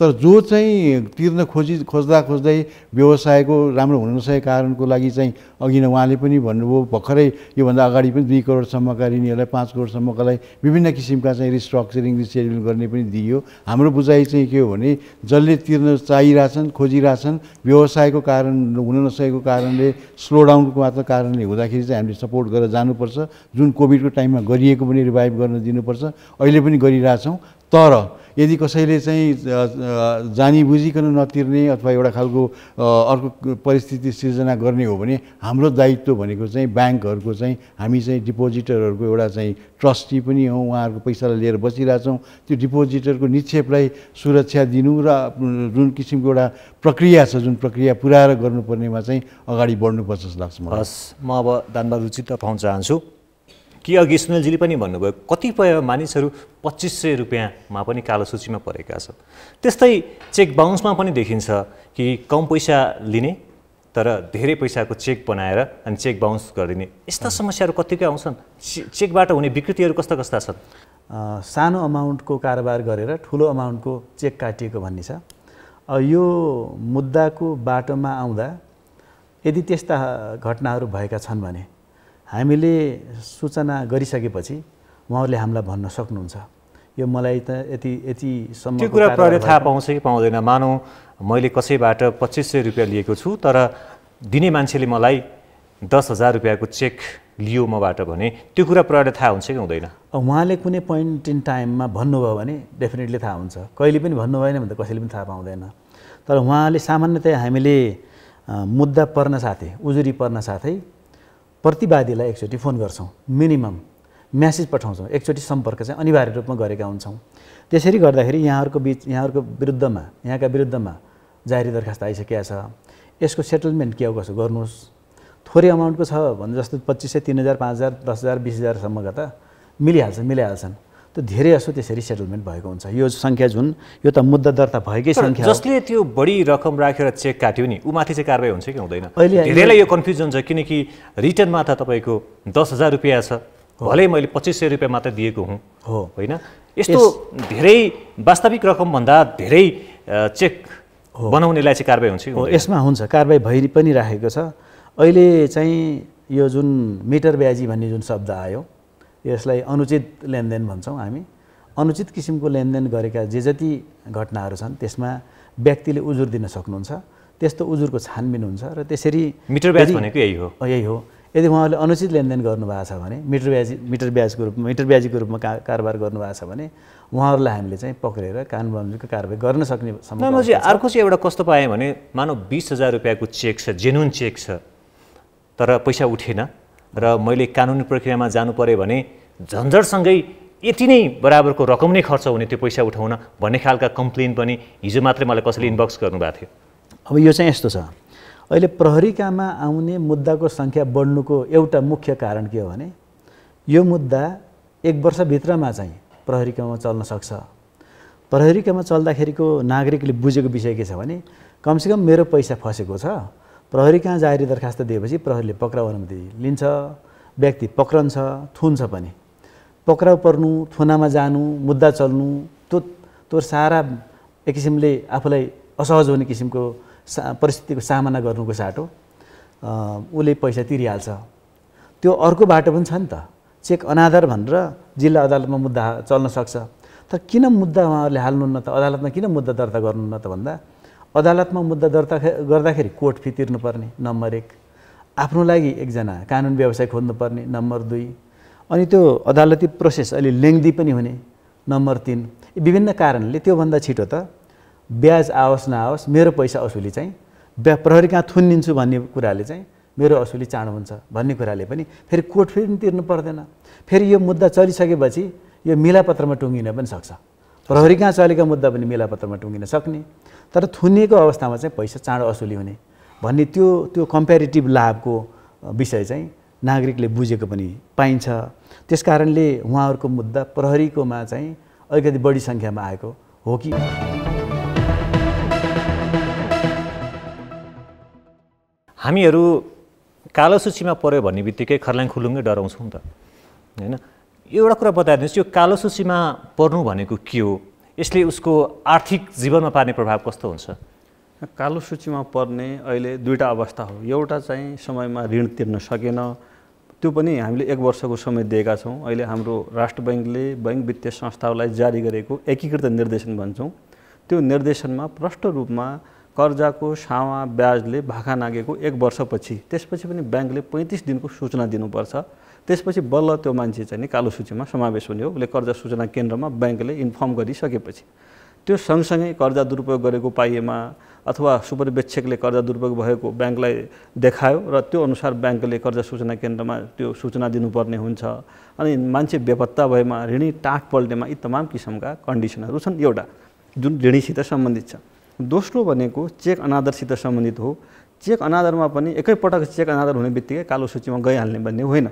तर जो चाहिँ तिर्न खोजी खोज्दा खोज्दै व्यवसायको राम्रो हुन नसकेको कारणको लागि चाहिँ अघि नै उहाँले पनि भन्नुभयो भर्खरै योभन्दा अगाडि पनि दुई करोडसम्मका ऋणीहरूलाई पाँच करोडसम्मकालाई विभिन्न किसिमका चाहिँ रिस्ट्रक्चरिङ रिसेड्युल गर्ने पनि दियो हाम्रो बुझाइ चाहिँ के हो भने जसले तिर्न चाहिरहेछन् खोजिरहेछन् व्यवसायको कारण हुन नसकेको कारणले स्लोडाउनको मात्र कारणले हुँदाखेरि चाहिँ हामीले सपोर्ट गरेर जानुपर्छ जुन कोभिडको टाइममा गरिएको पनि रिभाइभ गर्न दिनुपर्छ अहिले पनि गरिरहेछौँ तर यदि कसैले चाहिँ जानी बुझिकन नतिर्ने अथवा एउटा खालको अर्को परिस्थिति सिर्जना गर्ने हो भने हाम्रो दायित्व भनेको चाहिँ ब्याङ्कहरूको चाहिँ हामी चाहिँ डिपोजिटरहरूको एउटा चाहिँ ट्रस्टी पनि हौँ उहाँहरूको पैसालाई लिएर बसिरहेछौँ त्यो डिपोजिटरको निक्षेपलाई सुरक्षा दिनु र जुन किसिमको एउटा प्रक्रिया छ जुन प्रक्रिया पुऱ्याएर गर्नुपर्नेमा चाहिँ अगाडि बढ्नुपर्छ जस्तो लाग्छ मलाई हस् म अब दानबहादुरजी त पाउन चाहन्छु कि अघि सुनिलजीले पनि भन्नुभयो कतिपय मानिसहरू पच्चिस सय रुपियाँमा पनि कालो सूचीमा परेका छन् त्यस्तै चेक बााउन्समा पनि देखिन्छ कि कम पैसा लिने तर धेरै पैसाको चेक बनाएर अनि चेक बााउन्स गरिदिने यस्ता समस्याहरू कतिकै आउँछन् चेकबाट हुने विकृतिहरू कस्ता कस्ता छन् सानो अमाउन्टको कारोबार गरेर ठुलो अमाउन्टको चेक काटिएको भन्ने छ यो मुद्दाको बाटोमा आउँदा यदि त्यस्ता घटनाहरू भएका छन् भने हामीले सूचना गरिसकेपछि उहाँहरूले हामीलाई भन्न सक्नुहुन्छ यो मलाई त यति यतिसम्म त्यो कुरा प्रहरी थाहा पाउँछ कि पाउँदैन मानौँ मैले कसैबाट पच्चिस सय रुपियाँ लिएको छु तर दिने मान्छेले मलाई दस हजार रुपियाँको चेक लियो मबाट भने त्यो कुरा प्रहरीले थाहा हुन्छ कि हुँदैन उहाँले कुनै पोइन्ट इन टाइममा भन्नुभयो भने डेफिनेटली थाहा हुन्छ कहिले पनि भन्नु भएन भने त कसैले पनि थाहा पाउँदैन तर उहाँले सामान्यतया हामीले मुद्दा पर्न साथै उजुरी पर्न साथै प्रतिवादीलाई एकचोटि फोन गर्छौँ मिनिमम म्यासेज पठाउँछौँ एकचोटि सम्पर्क चाहिँ अनिवार्य रूपमा गरेका हुन्छौँ त्यसरी गर्दाखेरि यहाँहरूको बिच यहाँहरूको विरुद्धमा यहाँका विरुद्धमा जारी दरखास्त आइसकेका छ यसको सेटलमेन्ट के हो कसो गर्नुहोस् थोरै अमाउन्टको छ भने जस्तो पच्चिस सय तिन हजार पाँच हजार दस हजार बिस हजारसम्मका त मिलिहाल्छ मिलाइहाल्छन् त धेरै जसो त्यसरी सेटलमेन्ट भएको हुन्छ यो सङ्ख्या जुन यो त मुद्दा दर्ता भएकै सङ्ख्या जसले त्यो बढी रकम राखेर चेक काट्यो नि ऊ माथि चाहिँ कारवाही हुन्छ कि हुँदैन अहिले धेरैलाई यो कन्फ्युजन छ किनकि रिटर्नमा त तपाईँको दस हजार रुपियाँ छ भलै मैले पच्चिस सय रुपियाँ मात्र दिएको हुँ हो होइन यस्तो धेरै वास्तविक रकमभन्दा धेरै चेक बनाउनेलाई चाहिँ कारवाही हुन्छ कि यसमा हुन्छ कारवाही भइ पनि राखेको छ अहिले चाहिँ यो जुन मिटर ब्याजी भन्ने जुन शब्द आयो यसलाई अनुचित लेनदेन भन्छौँ हामी अनुचित किसिमको लेनदेन गरेका जे जति घटनाहरू छन् त्यसमा व्यक्तिले उजुर दिन सक्नुहुन्छ त्यस्तो उजुरको छानबिन हुन्छ र त्यसरी मिटर ब्याज भनेको यही हो यही हो यदि उहाँहरूले अनुचित लेनदेन गर्नुभएको छ भने मिटर ब्याज मिटर ब्याजको रूपमा मिटर ब्याजीको रूपमा का कारोबार गर्नुभएको छ भने उहाँहरूलाई हामीले चाहिँ पक्रेर कानुन कारवाही गर्न सक्ने सम्झी अर्को चाहिँ एउटा कस्तो पाएँ भने मानव बिस हजार रुपियाँको चेक छ जेन्युन चेक छ तर पैसा उठेन र मैले कानुनी प्रक्रियामा जानु पऱ्यो भने झन्झटसँगै यति नै बराबरको रकम नै खर्च हुने त्यो पैसा उठाउन भन्ने खालका कम्प्लेन पनि हिजो मात्रै मलाई कसैले इन्बक्स गर्नुभएको थियो अब यो चाहिँ यस्तो छ अहिले प्रहरीकामा आउने मुद्दाको सङ्ख्या बढ्नुको एउटा मुख्य कारण के हो भने यो मुद्दा एक वर्षभित्रमा चाहिँ प्रहरीकामा चल्न सक्छ प्रहरीकामा चल्दाखेरिको नागरिकले बुझेको विषय के छ भने कमसेकम मेरो पैसा फसेको छ प्रहरी कहाँ जाहेरी दरखास्त दिएपछि प्रहरीले पक्राउ अनुमति लिन्छ व्यक्ति पक्रन्छ थुन्छ पनि पक्राउ पर्नु थुनामा जानु मुद्दा चल्नु त्यो त्यो सारा एक किसिमले आफूलाई असहज हुने किसिमको सा परिस्थितिको सामना गर्नुको साटो उसले पैसा तिरिहाल्छ त्यो अर्को बाटो पनि छ नि त चेक अनादर भनेर जिल्ला अदालतमा मुद्दा चल्न सक्छ तर किन मुद्दा उहाँहरूले हाल्नुहुन्न त अदालतमा किन मुद्दा दर्ता गर्नुहुन्न त भन्दा अदालतमा मुद्दा दर्ता गर्दाखेरि कोर्ट फी तिर्नुपर्ने नम्बर एक आफ्नो लागि एकजना कानुन व्यवसाय खोज्नुपर्ने नम्बर दुई अनि त्यो अदालती प्रोसेस अलि लेङ्दी पनि हुने नम्बर तिन विभिन्न कारणले त्योभन्दा छिटो त ब्याज आओस् नआओस् मेरो पैसा असुली चाहिँ ब्या प्रहरी कहाँ थुनिदिन्छु भन्ने कुराले चाहिँ मेरो असुली चाँडो हुन्छ भन्ने कुराले पनि फेरि कोर्ट फी पनि तिर्नु पर्दैन फेरि यो मुद्दा चलिसकेपछि यो मिलापत्रमा टुङ्गिन पनि सक्छ प्रहरी कहाँ चलेका मुद्दा पनि मिलापत्रमा टुङ्गिन सक्ने तर थुनिएको अवस्थामा चाहिँ पैसा चाँडो असुली हुने भन्ने त्यो त्यो कम्पेरिटिभ लाभको विषय चाहिँ नागरिकले बुझेको पनि पाइन्छ त्यस कारणले उहाँहरूको मुद्दा प्रहरीकोमा चाहिँ अलिकति बढी सङ्ख्यामा आएको हो कि हामीहरू कालो सूचीमा पऱ्यो भन्ने बित्तिकै खर्लाङ खुलुङ्गै डराउँछौँ त होइन एउटा कुरा बताइदिनुहोस् यो कालो सूचीमा पर्नु भनेको के हो यसले उसको आर्थिक जीवनमा पार्ने प्रभाव कस्तो हुन्छ कालो सूचीमा पर्ने अहिले दुईवटा अवस्था हो एउटा चाहिँ समयमा ऋण तिर्न सकेन त्यो पनि हामीले एक वर्षको समय दिएका छौँ अहिले हाम्रो राष्ट्र ब्याङ्कले बैङ्क वित्तीय संस्थाहरूलाई जारी गरेको एकीकृत निर्देशन भन्छौँ त्यो निर्देशनमा प्रष्ट रूपमा कर्जाको सामा ब्याजले भाखा नागेको एक वर्षपछि त्यसपछि पनि ब्याङ्कले पैँतिस दिनको सूचना दिनुपर्छ त्यसपछि बल्ल त्यो मान्छे चाहिँ नि कालो सूचीमा समावेश हुने हो उसले कर्जा सूचना केन्द्रमा ब्याङ्कले इन्फर्म गरिसकेपछि त्यो सँगसँगै कर्जा दुरुपयोग गरेको पाइएमा अथवा सुपरिवेक्षकले कर्जा दुरुपयोग भएको ब्याङ्कलाई देखायो र त्यो अनुसार ब्याङ्कले कर्जा सूचना केन्द्रमा त्यो सूचना दिनुपर्ने हुन्छ अनि मान्छे बेपत्ता भएमा ऋणी टाट पल्टेमा यी तमाम किसिमका कन्डिसनहरू छन् एउटा जुन ऋणीसित सम्बन्धित छ दोस्रो भनेको चेक अनादरसित सम्बन्धित हो चेक अनादरमा पनि एकैपटक चेक अनादर हुने बित्तिकै कालो सूचीमा गइहाल्ने भन्ने होइन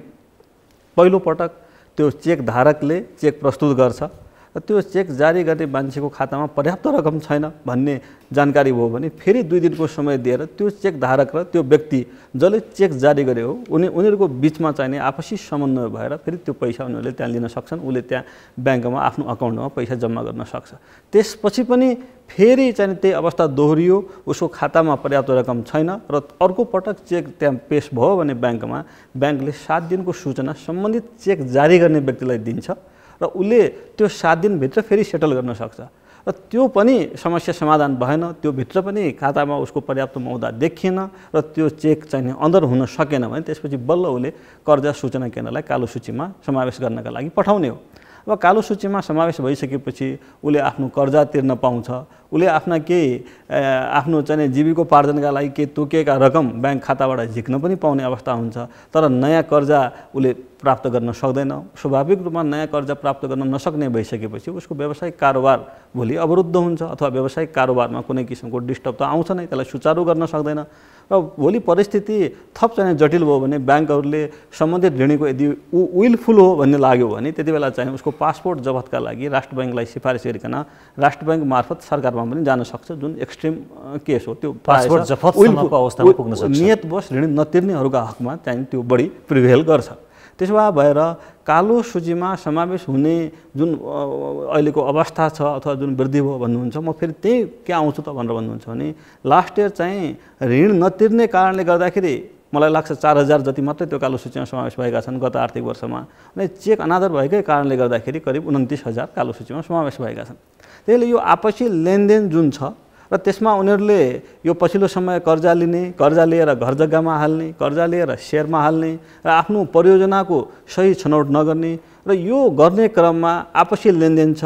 पहिलोपटक त्यो चेक धारकले चेक प्रस्तुत गर्छ र त्यो चेक जारी गर्ने मान्छेको खातामा पर्याप्त रकम छैन भन्ने जानकारी भयो भने फेरि दुई दिनको समय दिएर त्यो चेक धारक र त्यो व्यक्ति जसले चेक जारी गरे हो उनी उनीहरूको बिचमा चाहिने आपसी समन्वय भएर फेरि त्यो पैसा उनीहरूले त्यहाँ लिन सक्छन् उसले त्यहाँ ब्याङ्कमा आफ्नो अकाउन्टमा पैसा जम्मा गर्न सक्छ त्यसपछि पनि फेरि चाहिँ त्यही अवस्था दोहोरियो उसको खातामा पर्याप्त रकम छैन र अर्को पटक चेक त्यहाँ पेस भयो भने ब्याङ्कमा ब्याङ्कले सात दिनको सूचना सम्बन्धित चेक जारी गर्ने व्यक्तिलाई दिन्छ र उसले त्यो सात दिनभित्र फेरि सेटल गर्न सक्छ र त्यो पनि समस्या समाधान भएन भित्र पनि खातामा उसको पर्याप्त मौदा देखिएन र त्यो चेक चाहिने अन्तर हुन सकेन भने त्यसपछि बल्ल उसले कर्जा सूचना केन्द्रलाई कालो सूचीमा समावेश गर्नका लागि पठाउने हो वा कालो सूचीमा समावेश भइसकेपछि उसले आफ्नो कर्जा तिर्न पाउँछ उसले आफ्ना केही आफ्नो चाहिँ जीविकोपार्जनका लागि केही तोकिएका रकम ब्याङ्क खाताबाट झिक्न पनि पाउने अवस्था हुन्छ तर नयाँ कर्जा उसले प्राप्त गर्न सक्दैन स्वाभाविक रूपमा नयाँ कर्जा प्राप्त गर्न नसक्ने भइसकेपछि उसको व्यावसायिक कारोबार भोलि अवरुद्ध हुन्छ अथवा व्यावसायिक कारोबारमा कुनै किसिमको डिस्टर्ब त आउँछ नै त्यसलाई सुचारू गर्न सक्दैन र भोलि परिस्थिति थप चाहिँ जटिल भयो भने ब्याङ्कहरूले सम्बन्धित ऋणीको यदि ऊ विलफुल हो भन्ने लाग्यो भने त्यति बेला चाहिँ उसको पासपोर्ट जबतका लागि राष्ट्र ब्याङ्कलाई सिफारिस गरिकन राष्ट्र ब्याङ्क मार्फत सरकारमा पनि जान सक्छ जुन एक्सट्रिम केस हो त्यो पासपोर्ट जफत अवस्थामा नियतवश ऋण नतिर्नेहरूका हकमा चाहिँ त्यो बढी प्रिभेल गर्छ त्यसो भए भएर कालो सूचीमा समावेश हुने जुन अहिलेको अवस्था छ अथवा जुन वृद्धि भयो भन्नुहुन्छ म फेरि त्यही के आउँछु त भनेर भन्नुहुन्छ भने लास्ट इयर चाहिँ ऋण नतिर्ने कारणले गर्दाखेरि मलाई लाग्छ चार हजार जति मात्रै त्यो कालो सूचीमा समावेश भएका छन् गत आर्थिक वर्षमा अनि चेक अनादर भएकै कारणले गर्दाखेरि करिब उन्तिस हजार कालो सूचीमा समावेश भएका छन् त्यसले यो आपसी लेनदेन जुन छ र त्यसमा उनीहरूले यो पछिल्लो समय कर्जा लिने कर्जा लिएर घर जग्गामा हाल्ने कर्जा लिएर सेयरमा हाल्ने र आफ्नो परियोजनाको सही छनौट नगर्ने र यो गर्ने क्रममा आपसी लेनदेन छ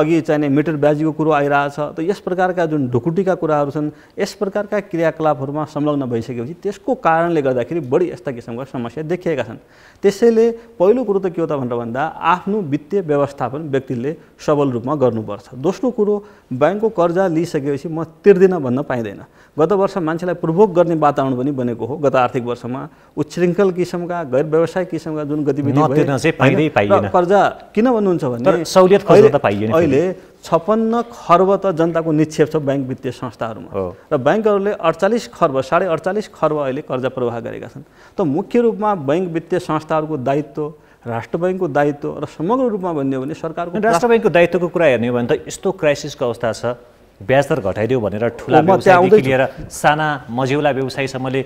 अघि चाहिने मिटर ब्याजीको कुरो आइरहेछ त यस प्रकारका जुन ढुकुटीका कुराहरू छन् यस प्रकारका क्रियाकलापहरूमा संलग्न भइसकेपछि त्यसको कारणले गर्दाखेरि बढी यस्ता किसिमका समस्या देखिएका छन् त्यसैले पहिलो कुरो त के हो त भनेर भन्दा आफ्नो वित्तीय व्यवस्थापन व्यक्तिले सबल रूपमा गर्नुपर्छ दोस्रो कुरो ब्याङ्कको कर्जा लिइसकेपछि म तिर्दिनँ भन्न पाइँदैन गत वर्ष मान्छेलाई प्रभोग गर्ने वातावरण पनि बनेको हो गत आर्थिक वर्षमा उच्छृङ्खल किसिमका गैर व्यवसाय किसिमका जुन गतिविधि कर्जा किन भन्नुहुन्छ भने सहुलियत अहिले छपन्न खर्ब त जनताको निक्षेप छ ब्याङ्क वित्तीय संस्थाहरूमा र ब्याङ्कहरूले अडचालिस खर्ब साढे अडचालिस खर्ब अहिले कर्जा प्रवाह गरेका छन् त मुख्य रूपमा ब्याङ्क वित्तीय संस्थाहरूको दायित्व राष्ट्र ब्याङ्कको दायित्व र समग्र रूपमा भन्यो भने सरकारको राष्ट्र ब्याङ्कको दायित्वको कुरा हेर्ने हो भने त यस्तो क्राइसिसको अवस्था छ ब्याज घटाइदियो भनेर ठुला व्यवसायदेखि लिएर साना मझौला व्यवसायसम्मले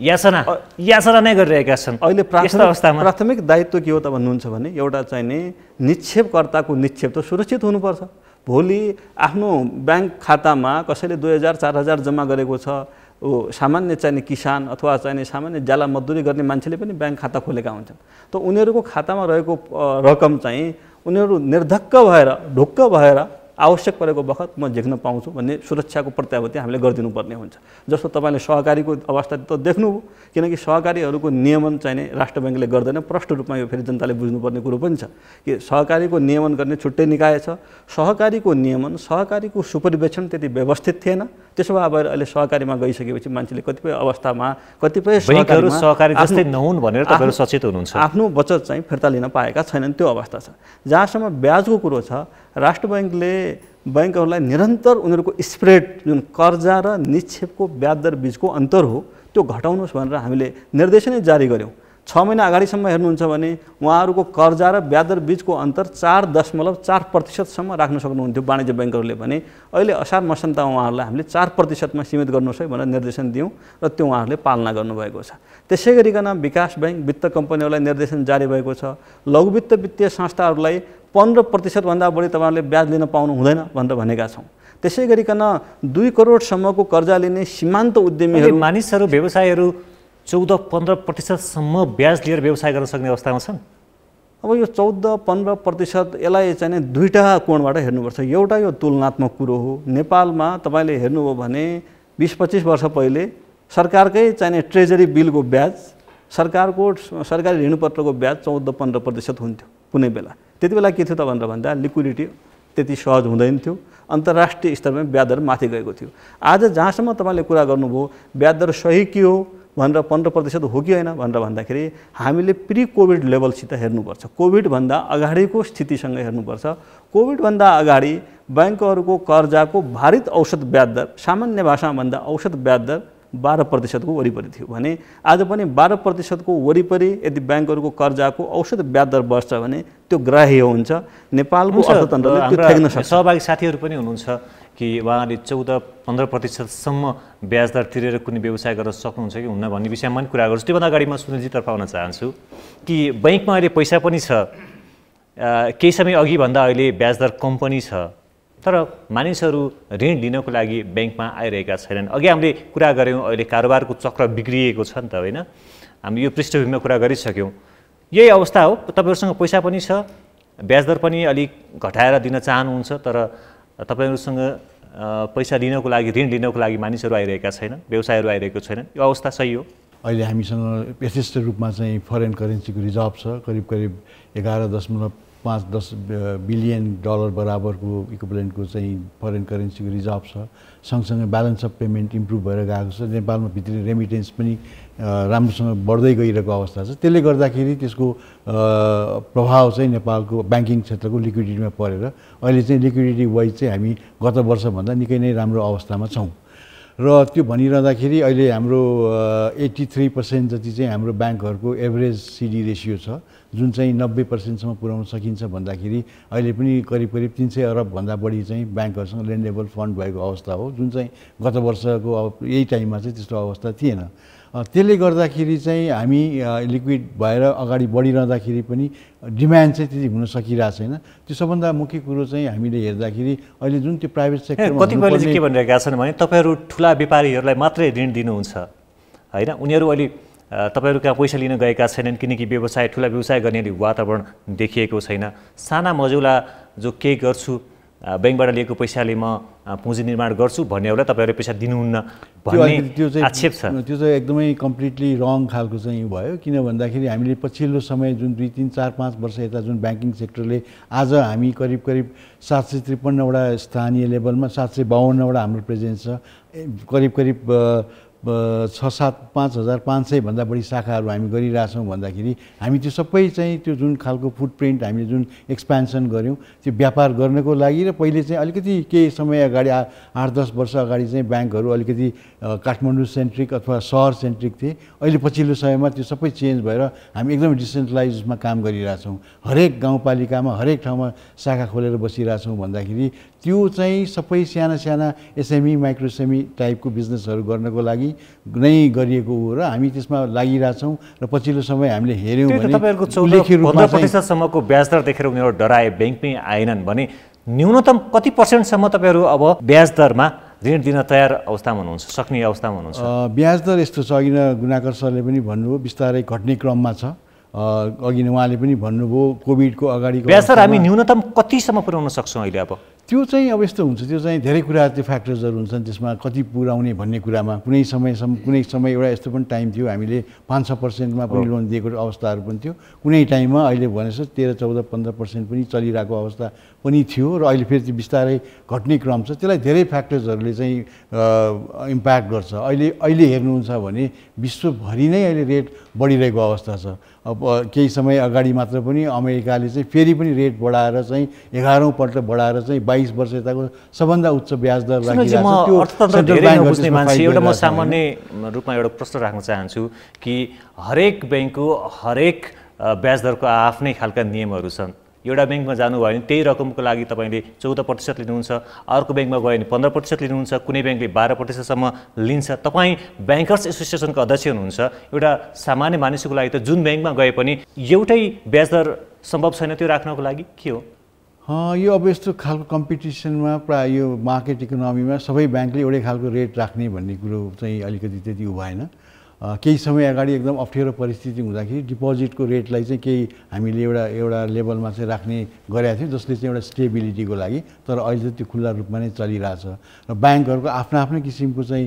यासना यासना नै गरिरहेका छन् अहिले अवस्थामा प्राथमिक दायित्व के हो त भन्नुहुन्छ भने एउटा चाहिने निक्षेपकर्ताको निक्षेप त सुरक्षित हुनुपर्छ भोलि आफ्नो ब्याङ्क खातामा कसैले दुई हजार चार हजार जम्मा गरेको छ ऊ सामान्य चाहिने किसान अथवा चाहिने सामान्य ज्याला मजदुरी गर्ने मान्छेले पनि ब्याङ्क खाता खोलेका हुन्छन् त उनीहरूको खातामा रहेको रकम चाहिँ उनीहरू निर्धक्क भएर ढुक्क भएर आवश्यक परेको बखत म झेक्न पाउँछु भन्ने सुरक्षाको प्रत्याभूति हामीले गरिदिनुपर्ने हुन्छ जस्तो तपाईँले सहकारीको अवस्था त देख्नु किनकि सहकारीहरूको नियमन चाहिने राष्ट्र ब्याङ्कले गर्दैन प्रष्ट रूपमा यो फेरि जनताले बुझ्नुपर्ने कुरो पनि छ कि सहकारीको नियमन गर्ने छुट्टै निकाय छ सहकारीको नियमन सहकारीको सुपरिवेक्षण त्यति व्यवस्थित थिएन त्यसो भए अब अहिले सहकारीमा गइसकेपछि मान्छेले कतिपय अवस्थामा कतिपय सहकारी जस्तै नहुन् भनेर तपाईँहरू सचेत हुनुहुन्छ आफ्नो बचत चाहिँ फिर्ता लिन पाएका छैनन् त्यो अवस्था छ जहाँसम्म ब्याजको कुरो छ राष्ट्र ब्याङ्कले ब्याङ्कहरूलाई निरन्तर उनीहरूको स्प्रेड जुन कर्जा र निक्षेपको ब्याज दर बिचको अन्तर हो त्यो घटाउनुहोस् भनेर हामीले निर्देशनै जारी गऱ्यौँ छ महिना अगाडिसम्म हेर्नुहुन्छ भने उहाँहरूको कर्जा र ब्याजर बिचको अन्तर चार दशमलव चार प्रतिशतसम्म राख्न सक्नुहुन्थ्यो वाणिज्य ब्याङ्कहरूले भने अहिले असार मसन्तमा उहाँहरूलाई हामीले चार प्रतिशतमा सीमित गर्नुहोस् है भनेर निर्देशन दियौँ र त्यो उहाँहरूले पालना गर्नुभएको छ त्यसै गरिकन विकास ब्याङ्क वित्त कम्पनीहरूलाई निर्देशन जारी भएको छ लघुवित्त वित्तीय संस्थाहरूलाई पन्ध्र प्रतिशतभन्दा बढी तपाईँहरूले ब्याज लिन पाउनु हुँदैन भनेर भनेका छौँ त्यसै गरिकन दुई करोडसम्मको कर्जा लिने सीमान्त उद्यमीहरू मानिसहरू व्यवसायहरू चौध पन्ध्र प्रतिशतसम्म ब्याज लिएर व्यवसाय गर्न सक्ने अवस्थामा छन् अब यो चौध पन्ध्र प्रतिशत यसलाई चाहिँ दुईवटा कोणबाट हेर्नुपर्छ एउटा यो तुलनात्मक कुरो हो नेपालमा तपाईँले हेर्नुभयो भने बिस पच्चिस वर्ष पहिले सरकारकै चाहिने ट्रेजरी बिलको ब्याज सरकारको सरकारी ऋणपत्रको ब्याज चौध पन्ध्र प्रतिशत हुन्थ्यो कुनै बेला त्यति बेला के थियो त भनेर भन्दा लिक्विडिटी त्यति सहज हुँदैन थियो अन्तर्राष्ट्रिय स्तरमा ब्याज दर माथि गएको थियो आज जहाँसम्म तपाईँले कुरा गर्नुभयो ब्याज दर सही के हो भनेर पन्ध्र प्रतिशत हो कि होइन भनेर भन्दाखेरि हामीले प्रि कोभिड लेभलसित हेर्नुपर्छ कोभिडभन्दा अगाडिको स्थितिसँग हेर्नुपर्छ कोभिडभन्दा अगाडि ब्याङ्कहरूको कर्जाको भारित औषध ब्याज दर सामान्य भाषाभन्दा औषध ब्याज दर बाह्र प्रतिशतको वरिपरि थियो भने आज पनि बाह्र प्रतिशतको वरिपरि यदि ब्याङ्कहरूको कर्जाको औषध ब्याज दर बढ्छ भने त्यो ग्राह्य हुन्छ नेपालको अर्थतन्त्रले त्यो सक्छ सहभागी साथीहरू पनि हुनुहुन्छ कि उहाँले चौध पन्ध्र प्रतिशतसम्म ब्याज दर तिरेर कुनै व्यवसाय गर्न सक्नुहुन्छ कि हुन्न भन्ने विषयमा पनि कुरा गर्छु त्योभन्दा अगाडि म सुनिलजीतर्फ आउन चाहन्छु कि ब्याङ्कमा अहिले पैसा पनि छ केही समय अघिभन्दा अहिले ब्याज दर कम पनि छ तर मानिसहरू ऋण लिनको लागि ब्याङ्कमा आइरहेका छैनन् अघि हामीले कुरा गऱ्यौँ अहिले कारोबारको चक्र बिग्रिएको छ नि त होइन हामी यो पृष्ठभूमिमा कुरा गरिसक्यौँ यही अवस्था हो तपाईँहरूसँग पैसा पनि छ ब्याज दर पनि अलिक घटाएर दिन चाहनुहुन्छ तर तपाईँहरूसँग पैसा लिनको लागि ऋण लिनको लागि मानिसहरू आइरहेका छैनन् व्यवसायहरू आइरहेको छैनन् यो अवस्था सही हो अहिले हामीसँग यथेष्ट रूपमा चाहिँ फरेन करेन्सीको रिजर्भ छ करिब करिब एघार दशमलव पाँच दस बिलियन डलर बराबरको इक्विपलेन्टको चाहिँ फरेन करेन्सीको रिजर्भ छ सँगसँगै ब्यालेन्स अफ पेमेन्ट इम्प्रुभ भएर गएको छ नेपालमा भित्री रेमिटेन्स पनि राम्रोसँग बढ्दै गइरहेको अवस्था छ त्यसले गर्दाखेरि त्यसको प्रभाव चाहिँ नेपालको ब्याङ्किङ क्षेत्रको लिक्विडिटीमा परेर अहिले चाहिँ लिक्विडिटी वाइज चाहिँ हामी गत वर्षभन्दा निकै नै राम्रो अवस्थामा छौँ र त्यो भनिरहँदाखेरि अहिले हाम्रो एट्टी थ्री पर्सेन्ट जति चाहिँ हाम्रो ब्याङ्कहरूको एभरेज सिडी रेसियो छ जुन चाहिँ नब्बे पर्सेन्टसम्म पुर्याउन सकिन्छ भन्दाखेरि अहिले पनि करिब करिब तिन सय अरबभन्दा बढी चाहिँ ब्याङ्कहरूसँग लेन्डेबल फन्ड भएको अवस्था हो जुन चाहिँ गत वर्षको अब यही टाइममा चाहिँ त्यस्तो अवस्था थिएन त्यसले गर्दाखेरि चाहिँ हामी लिक्विड भएर अगाडि बढिरहँदाखेरि पनि डिमान्ड चाहिँ त्यति हुन सकिरहेको छैन त्यो सबभन्दा मुख्य कुरो चाहिँ हामीले हेर्दाखेरि अहिले जुन त्यो प्राइभेट सेक्टर कतिपयले के भनिरहेका छन् भने तपाईँहरू ठुला व्यापारीहरूलाई मात्रै ऋण दिनुहुन्छ होइन उनीहरू अहिले तपाईँहरू कहाँ पैसा लिन गएका छैनन् किनकि व्यवसाय ठुला व्यवसाय गर्ने वातावरण देखिएको छैन साना मजुला जो के गर्छु ब्याङ्कबाट लिएको पैसाले म पुँजी निर्माण गर्छु भन्नेहरूलाई तपाईँहरू पैसा दिनुहुन्न त्यो चाहिँ आक्षेप छ त्यो चाहिँ एकदमै कम्प्लिटली रङ खालको चाहिँ भयो किन भन्दाखेरि हामीले पछिल्लो समय जुन दुई तिन चार पाँच वर्ष यता जुन ब्याङ्किङ सेक्टरले आज हामी करिब करिब सात सय त्रिपन्नवटा स्थानीय लेभलमा सात सय बाहन्नवटा हाम्रो प्रेजेन्स छ करिब करिब छ सात पाँच हजार पाँच सयभन्दा बढी शाखाहरू हामी गरिरहेछौँ भन्दाखेरि हामी त्यो सबै चाहिँ त्यो जुन खालको फुटप्रिन्ट हामीले जुन एक्सपेन्सन गऱ्यौँ त्यो व्यापार गर्नको लागि र पहिले चाहिँ अलिकति केही समय अगाडि आठ दस वर्ष अगाडि चाहिँ ब्याङ्कहरू अलिकति काठमाडौँ सेन्ट्रिक अथवा सहर सेन्ट्रिक थिए अहिले पछिल्लो समयमा त्यो सबै चेन्ज भएर हामी एकदम डिसेन्ट्रलाइजमा काम गरिरहेछौँ हरेक गाउँपालिकामा हरेक ठाउँमा शाखा खोलेर बसिरहेछौँ भन्दाखेरि त्यो चाहिँ सबै साना साना एसएमई माइक्रोसेमी टाइपको बिजनेसहरू गर्नको लागि नै गरिएको हो र हामी त्यसमा लागिरहेछौँ र पछिल्लो समय हामीले हेऱ्यौँ तपाईँहरूको प्रतिशतसम्मको ब्याज दर देखेर उनीहरू डराए ब्याङ्कमै आएनन् भने न्यूनतम कति पर्सेन्टसम्म तपाईँहरू अब ब्याज दरमा ऋण दिन तयार अवस्थामा हुनुहुन्छ सक्ने अवस्थामा हुनुहुन्छ ब्याज दर यस्तो छ अघि गुनाकर सरले पनि भन्नुभयो बिस्तारै घट्ने क्रममा छ अघि नै उहाँले पनि भन्नुभयो कोभिडको अगाडि हामी न्यूनतम कतिसम्म पुर्याउन सक्छौँ अहिले अब त्यो चाहिँ अब यस्तो हुन्छ त्यो चाहिँ धेरै कुरा त्यो फ्याक्टर्सहरू हुन्छन् त्यसमा कति पुऱ्याउने भन्ने कुरामा कुनै समयसम्म कुनै समय एउटा यस्तो पनि टाइम थियो हामीले पाँच छ पर्सेन्टमा पनि लोन दिएको अवस्थाहरू पनि थियो कुनै टाइममा अहिले भनेपछि तेह्र चौध पन्ध्र पर्सेन्ट पनि चलिरहेको अवस्था पनि थियो र अहिले फेरि चाहिँ बिस्तारै घट्ने क्रम छ त्यसलाई धेरै फ्याक्टर्सहरूले चाहिँ इम्प्याक्ट गर्छ अहिले अहिले हेर्नुहुन्छ भने विश्वभरि नै अहिले रेट बढिरहेको अवस्था छ अब केही समय अगाडि मात्र पनि अमेरिकाले चाहिँ फेरि पनि रेट बढाएर चाहिँ एघारौँपल्ट बढाएर चाहिँ बाइस वर्ष यताको सबभन्दा उच्च ब्याज दर एउटा म सामान्य रूपमा एउटा प्रश्न राख्न चाहन्छु कि हरेक ब्याङ्कको हरेक ब्याज दरको आफ्नै खालका नियमहरू छन् एउटा ब्याङ्कमा जानुभयो भने त्यही रकमको लागि तपाईँले चौध प्रतिशत लिनुहुन्छ अर्को ब्याङ्कमा गयो भने पन्ध्र प्रतिशत लिनुहुन्छ कुनै ब्याङ्कले बाह्र प्रतिशतसम्म लिन्छ तपाईँ ब्याङ्कर्स एसोसिएसनको अध्यक्ष हुनुहुन्छ एउटा सामान्य मानिसको लागि त जुन ब्याङ्कमा गए पनि एउटै ब्याजदर सम्भव छैन त्यो राख्नको लागि के हो यो अब यस्तो खालको कम्पिटिसनमा प्रायः यो मार्केट इकोनोमीमा सबै ब्याङ्कले एउटै खालको रेट राख्ने भन्ने कुरो चाहिँ अलिकति त्यति उ भएन केही समय अगाडि एकदम अप्ठ्यारो परिस्थिति हुँदाखेरि डिपोजिटको रेटलाई चाहिँ केही हामीले एउटा एउटा लेभलमा चाहिँ राख्ने गरेका थियौँ जसले चाहिँ एउटा स्टेबिलिटीको लागि तर अहिले त त्यो खुल्ला रूपमा नै चलिरहेछ र ब्याङ्कहरूको आफ्नो आफ्नै किसिमको चाहिँ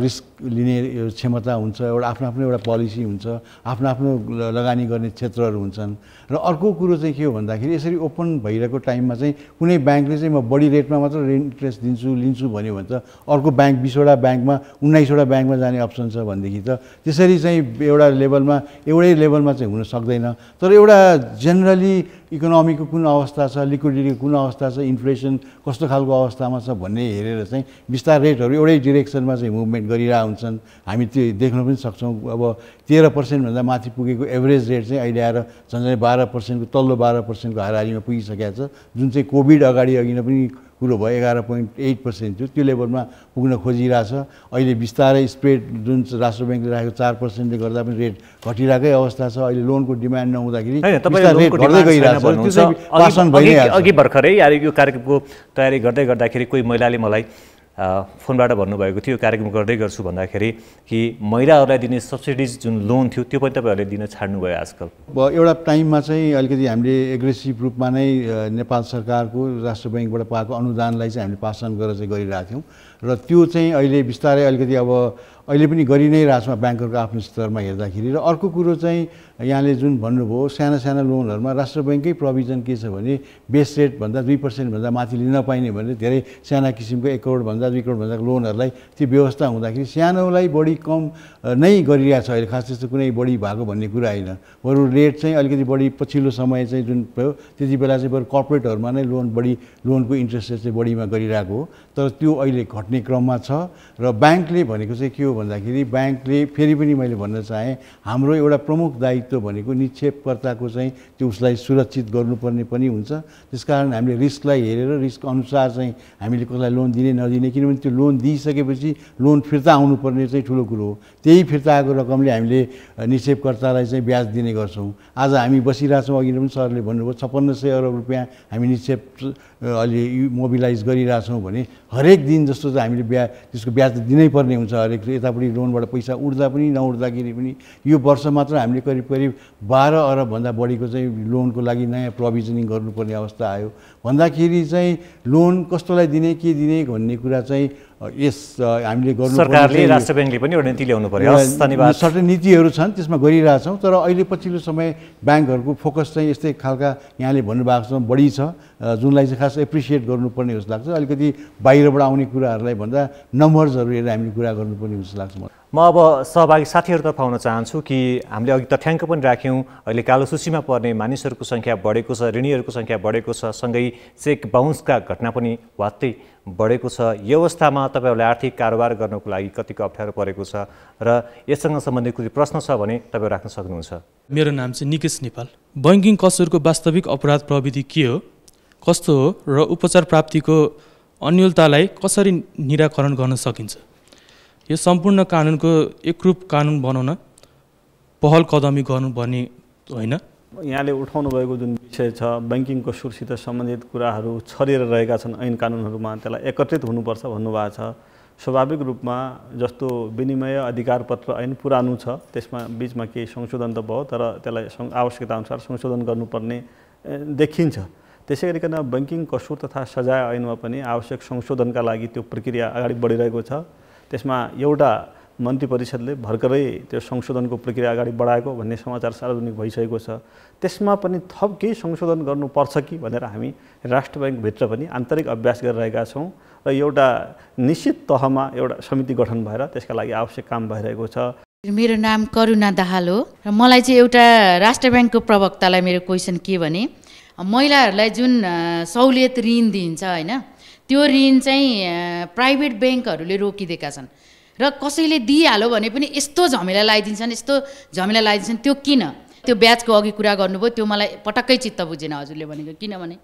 रिस्क लिने क्षमता हुन्छ एउटा आफ्नो आफ्नो एउटा पोलिसी हुन्छ आफ्नो आफ्नो लगानी गर्ने क्षेत्रहरू हुन्छन् र अर्को कुरो चाहिँ के हो भन्दाखेरि यसरी ओपन भइरहेको टाइममा चाहिँ कुनै ब्याङ्कले चाहिँ म बढी रेटमा मात्र रेन्ट इन्ट्रेस्ट दिन्छु लिन्छु भन्यो भने त अर्को ब्याङ्क बिसवटा ब्याङ्कमा उन्नाइसवटा ब्याङ्कमा जाने अप्सन छ भनेदेखि त त्यसरी चाहिँ एउटा लेभलमा एउटै लेभलमा चाहिँ हुन सक्दैन तर एउटा जेनरली इकोनोमीको कुन अवस्था छ लिक्विडिटीको कुन अवस्था छ इन्फ्लेसन कस्तो खालको अवस्थामा छ भन्ने हेरेर चाहिँ बिस्तार रेटहरू एउटै डिरेक्सनमा चाहिँ मुभमेन्ट गरिरहेको हुन्छन् हामी त्यो देख्न पनि सक्छौँ अब तेह्र पर्सेन्टभन्दा माथि पुगेको एभरेज रेट चाहिँ अहिले आएर झन्झनै बाह्र पर्सेन्टको तल्लो बाह्र पर्सेन्टको हाराहारीमा पुगिसकेको छ जुन चाहिँ कोभिड अगाडि अघि नै पनि कुरो भयो एघार पोइन्ट एट पर्सेन्ट थियो त्यो लेभलमा पुग्न खोजिरहेछ अहिले बिस्तारै स्प्रेड जुन राष्ट्र ब्याङ्कले राखेको चार पर्सेन्टले गर्दा पनि रेट घटिरहेकै अवस्था छ अहिले लोनको डिमान्ड नहुँदाखेरि अघि भर्खरै यो कार्यक्रमको तयारी गर्दै गर्दाखेरि कोही महिलाले मलाई फोनबाट भन्नुभएको थियो कार्यक्रम गर्दै गर्छु भन्दाखेरि कि महिलाहरूलाई दिने सब्सिडिज जुन लोन थियो त्यो पनि तपाईँहरूले दिन छाड्नुभयो आजकल अब एउटा टाइममा चाहिँ अलिकति हामीले एग्रेसिभ रूपमा नै नेपाल सरकारको राष्ट्र ब्याङ्कबाट पाएको अनुदानलाई चाहिँ हामीले पासन गरेर चाहिँ गरिरहेको थियौँ र त्यो चाहिँ अहिले बिस्तारै अलिकति अब अहिले पनि गरि नै म ब्याङ्कहरूको आफ्नो स्तरमा हेर्दाखेरि र अर्को कुरो चाहिँ यहाँले जुन भन्नुभयो साना साना लोनहरूमा राष्ट्र ब्याङ्ककै प्रोभिजन के छ भने बेस रेटभन्दा दुई पर्सेन्टभन्दा माथि लिन पाइने भने धेरै साना किसिमको एक करोडभन्दा दुई करोडभन्दाको लोनहरूलाई त्यो व्यवस्था हुँदाखेरि सानोलाई बढी कम नै गरिरहेछ अहिले खास त्यस्तो कुनै बढी भएको भन्ने कुरा होइन बरु रेट चाहिँ अलिकति बढी पछिल्लो समय चाहिँ जुन भयो त्यति बेला चाहिँ बरु कर्पोरेटहरूमा नै लोन बढी लोनको इन्ट्रेस्ट रेट चाहिँ बढीमा गरिरहेको हो तर त्यो अहिले घट्ने क्रममा छ र ब्याङ्कले भनेको चाहिँ के हो भन्दाखेरि ब्याङ्कले फेरि पनि मैले भन्न चाहेँ हाम्रो एउटा प्रमुख दायित्व भनेको निक्षेपकर्ताको चाहिँ त्यो उसलाई सुरक्षित गर्नुपर्ने पनि हुन्छ त्यस कारण हामीले रिस्कलाई हेरेर रिस्क अनुसार चाहिँ हामीले कसलाई लोन दिने नदिने किनभने त्यो लोन दिइसकेपछि लोन फिर्ता आउनुपर्ने चाहिँ ठुलो कुरो हो त्यही फिर्ता फिर्ताको रकमले हामीले निक्षेपकर्तालाई चाहिँ ब्याज दिने गर्छौँ आज हामी बसिरहेछौँ अघि पनि सरले भन्नुभयो छप्पन्न सय अरब रुपियाँ हामी निक्षेप अहिले मोबिलाइज गरिरहेछौँ भने हरेक दिन जस्तो चाहिँ हामीले ब्या त्यसको ब्याज दिनै पर्ने हुन्छ हरेक यता पनि लोनबाट पैसा उठ्दा पनि नउठ्दाखेरि पनि यो वर्ष मात्र हामीले करिब करिब बाह्र अरबभन्दा बढीको चाहिँ लोनको लागि नयाँ प्रोभिजनिङ गर्नुपर्ने अवस्था आयो भन्दाखेरि चाहिँ लोन कस्तोलाई दिने के दिने भन्ने कुरा चाहिँ यस हामीले गर्नु सरकारले राष्ट्र ब्याङ्कले पनि एउटा नीति ल्याउनु पर्यो धन्यवाद सर्टेन नीतिहरू छन् त्यसमा गरिरहेछौँ तर अहिले पछिल्लो समय ब्याङ्कहरूको फोकस चाहिँ यस्तै खालका यहाँले भन्नुभएको छ बढी छ जुनलाई चाहिँ खास एप्रिसिएट गर्नुपर्ने जस्तो लाग्छ अलिकति बाहिरबाट आउने कुराहरूलाई भन्दा नम्बर्सहरू हेरेर हामीले कुरा गर्नुपर्ने जस्तो लाग्छ मलाई म अब सहभागी साथीहरूतर्फ आउन चाहन्छु कि हामीले अघि तथ्याङ्क पनि राख्यौँ अहिले कालो सूचीमा पर्ने मानिसहरूको सङ्ख्या बढेको छ ऋणीहरूको सङ्ख्या बढेको छ सँगै चेक बााउन्सका घटना पनि वात्तै बढेको छ यो अवस्थामा तपाईँहरूलाई आर्थिक कारोबार गर्नको लागि कतिको अप्ठ्यारो परेको छ र यससँग सम्बन्धित कुनै प्रश्न छ भने तपाईँ राख्न सक्नुहुन्छ मेरो नाम चाहिँ निकेश नेपाल बैङ्किङ कसुरको वास्तविक अपराध प्रविधि के हो कस्तो हो र उपचार प्राप्तिको अन्यलतालाई कसरी निराकरण गर्न सकिन्छ यो सम्पूर्ण कानुनको एकरूप कानुन बनाउन पहल कदमी गर्नुपर्ने होइन यहाँले उठाउनु भएको जुन विषय छ ब्याङ्किङको सुरसित सम्बन्धित कुराहरू छरिएर रहेका छन् ऐन कानुनहरूमा त्यसलाई एकत्रित हुनुपर्छ भन्नुभएको छ स्वाभाविक रूपमा जस्तो विनिमय अधिकार पत्र ऐन पुरानो छ त्यसमा बिचमा केही संशोधन त भयो तर त्यसलाई आवश्यकताअनुसार संशोधन गर्नुपर्ने देखिन्छ त्यसै गरिकन ब्याङ्किङ कसुर तथा सजाय ऐनमा पनि आवश्यक संशोधनका लागि त्यो प्रक्रिया अगाडि बढिरहेको छ त्यसमा एउटा मन्त्री परिषदले भर्खरै त्यो संशोधनको प्रक्रिया अगाडि बढाएको भन्ने समाचार सार्वजनिक भइसकेको छ त्यसमा पनि थप केही संशोधन गर्नुपर्छ कि भनेर हामी राष्ट्र ब्याङ्कभित्र पनि आन्तरिक अभ्यास गरिरहेका छौँ र एउटा निश्चित तहमा एउटा समिति गठन भएर त्यसका लागि आवश्यक काम भइरहेको छ मेरो नाम करुणा दाहाल हो र मलाई चाहिँ एउटा राष्ट्र ब्याङ्कको प्रवक्तालाई मेरो क्वेसन के भने महिलाहरूलाई जुन सहुलियत ऋण दिइन्छ होइन त्यो ऋण चाहिँ प्राइभेट ब्याङ्कहरूले रोकिदिएका छन् र कसैले दिइहाल्यो भने पनि यस्तो झमेला लगाइदिन्छन् यस्तो झमेला लगाइदिन्छन् त्यो किन त्यो ब्याजको अघि कुरा गर्नुभयो त्यो मलाई पटक्कै चित्त बुझेन हजुरले भनेको किनभने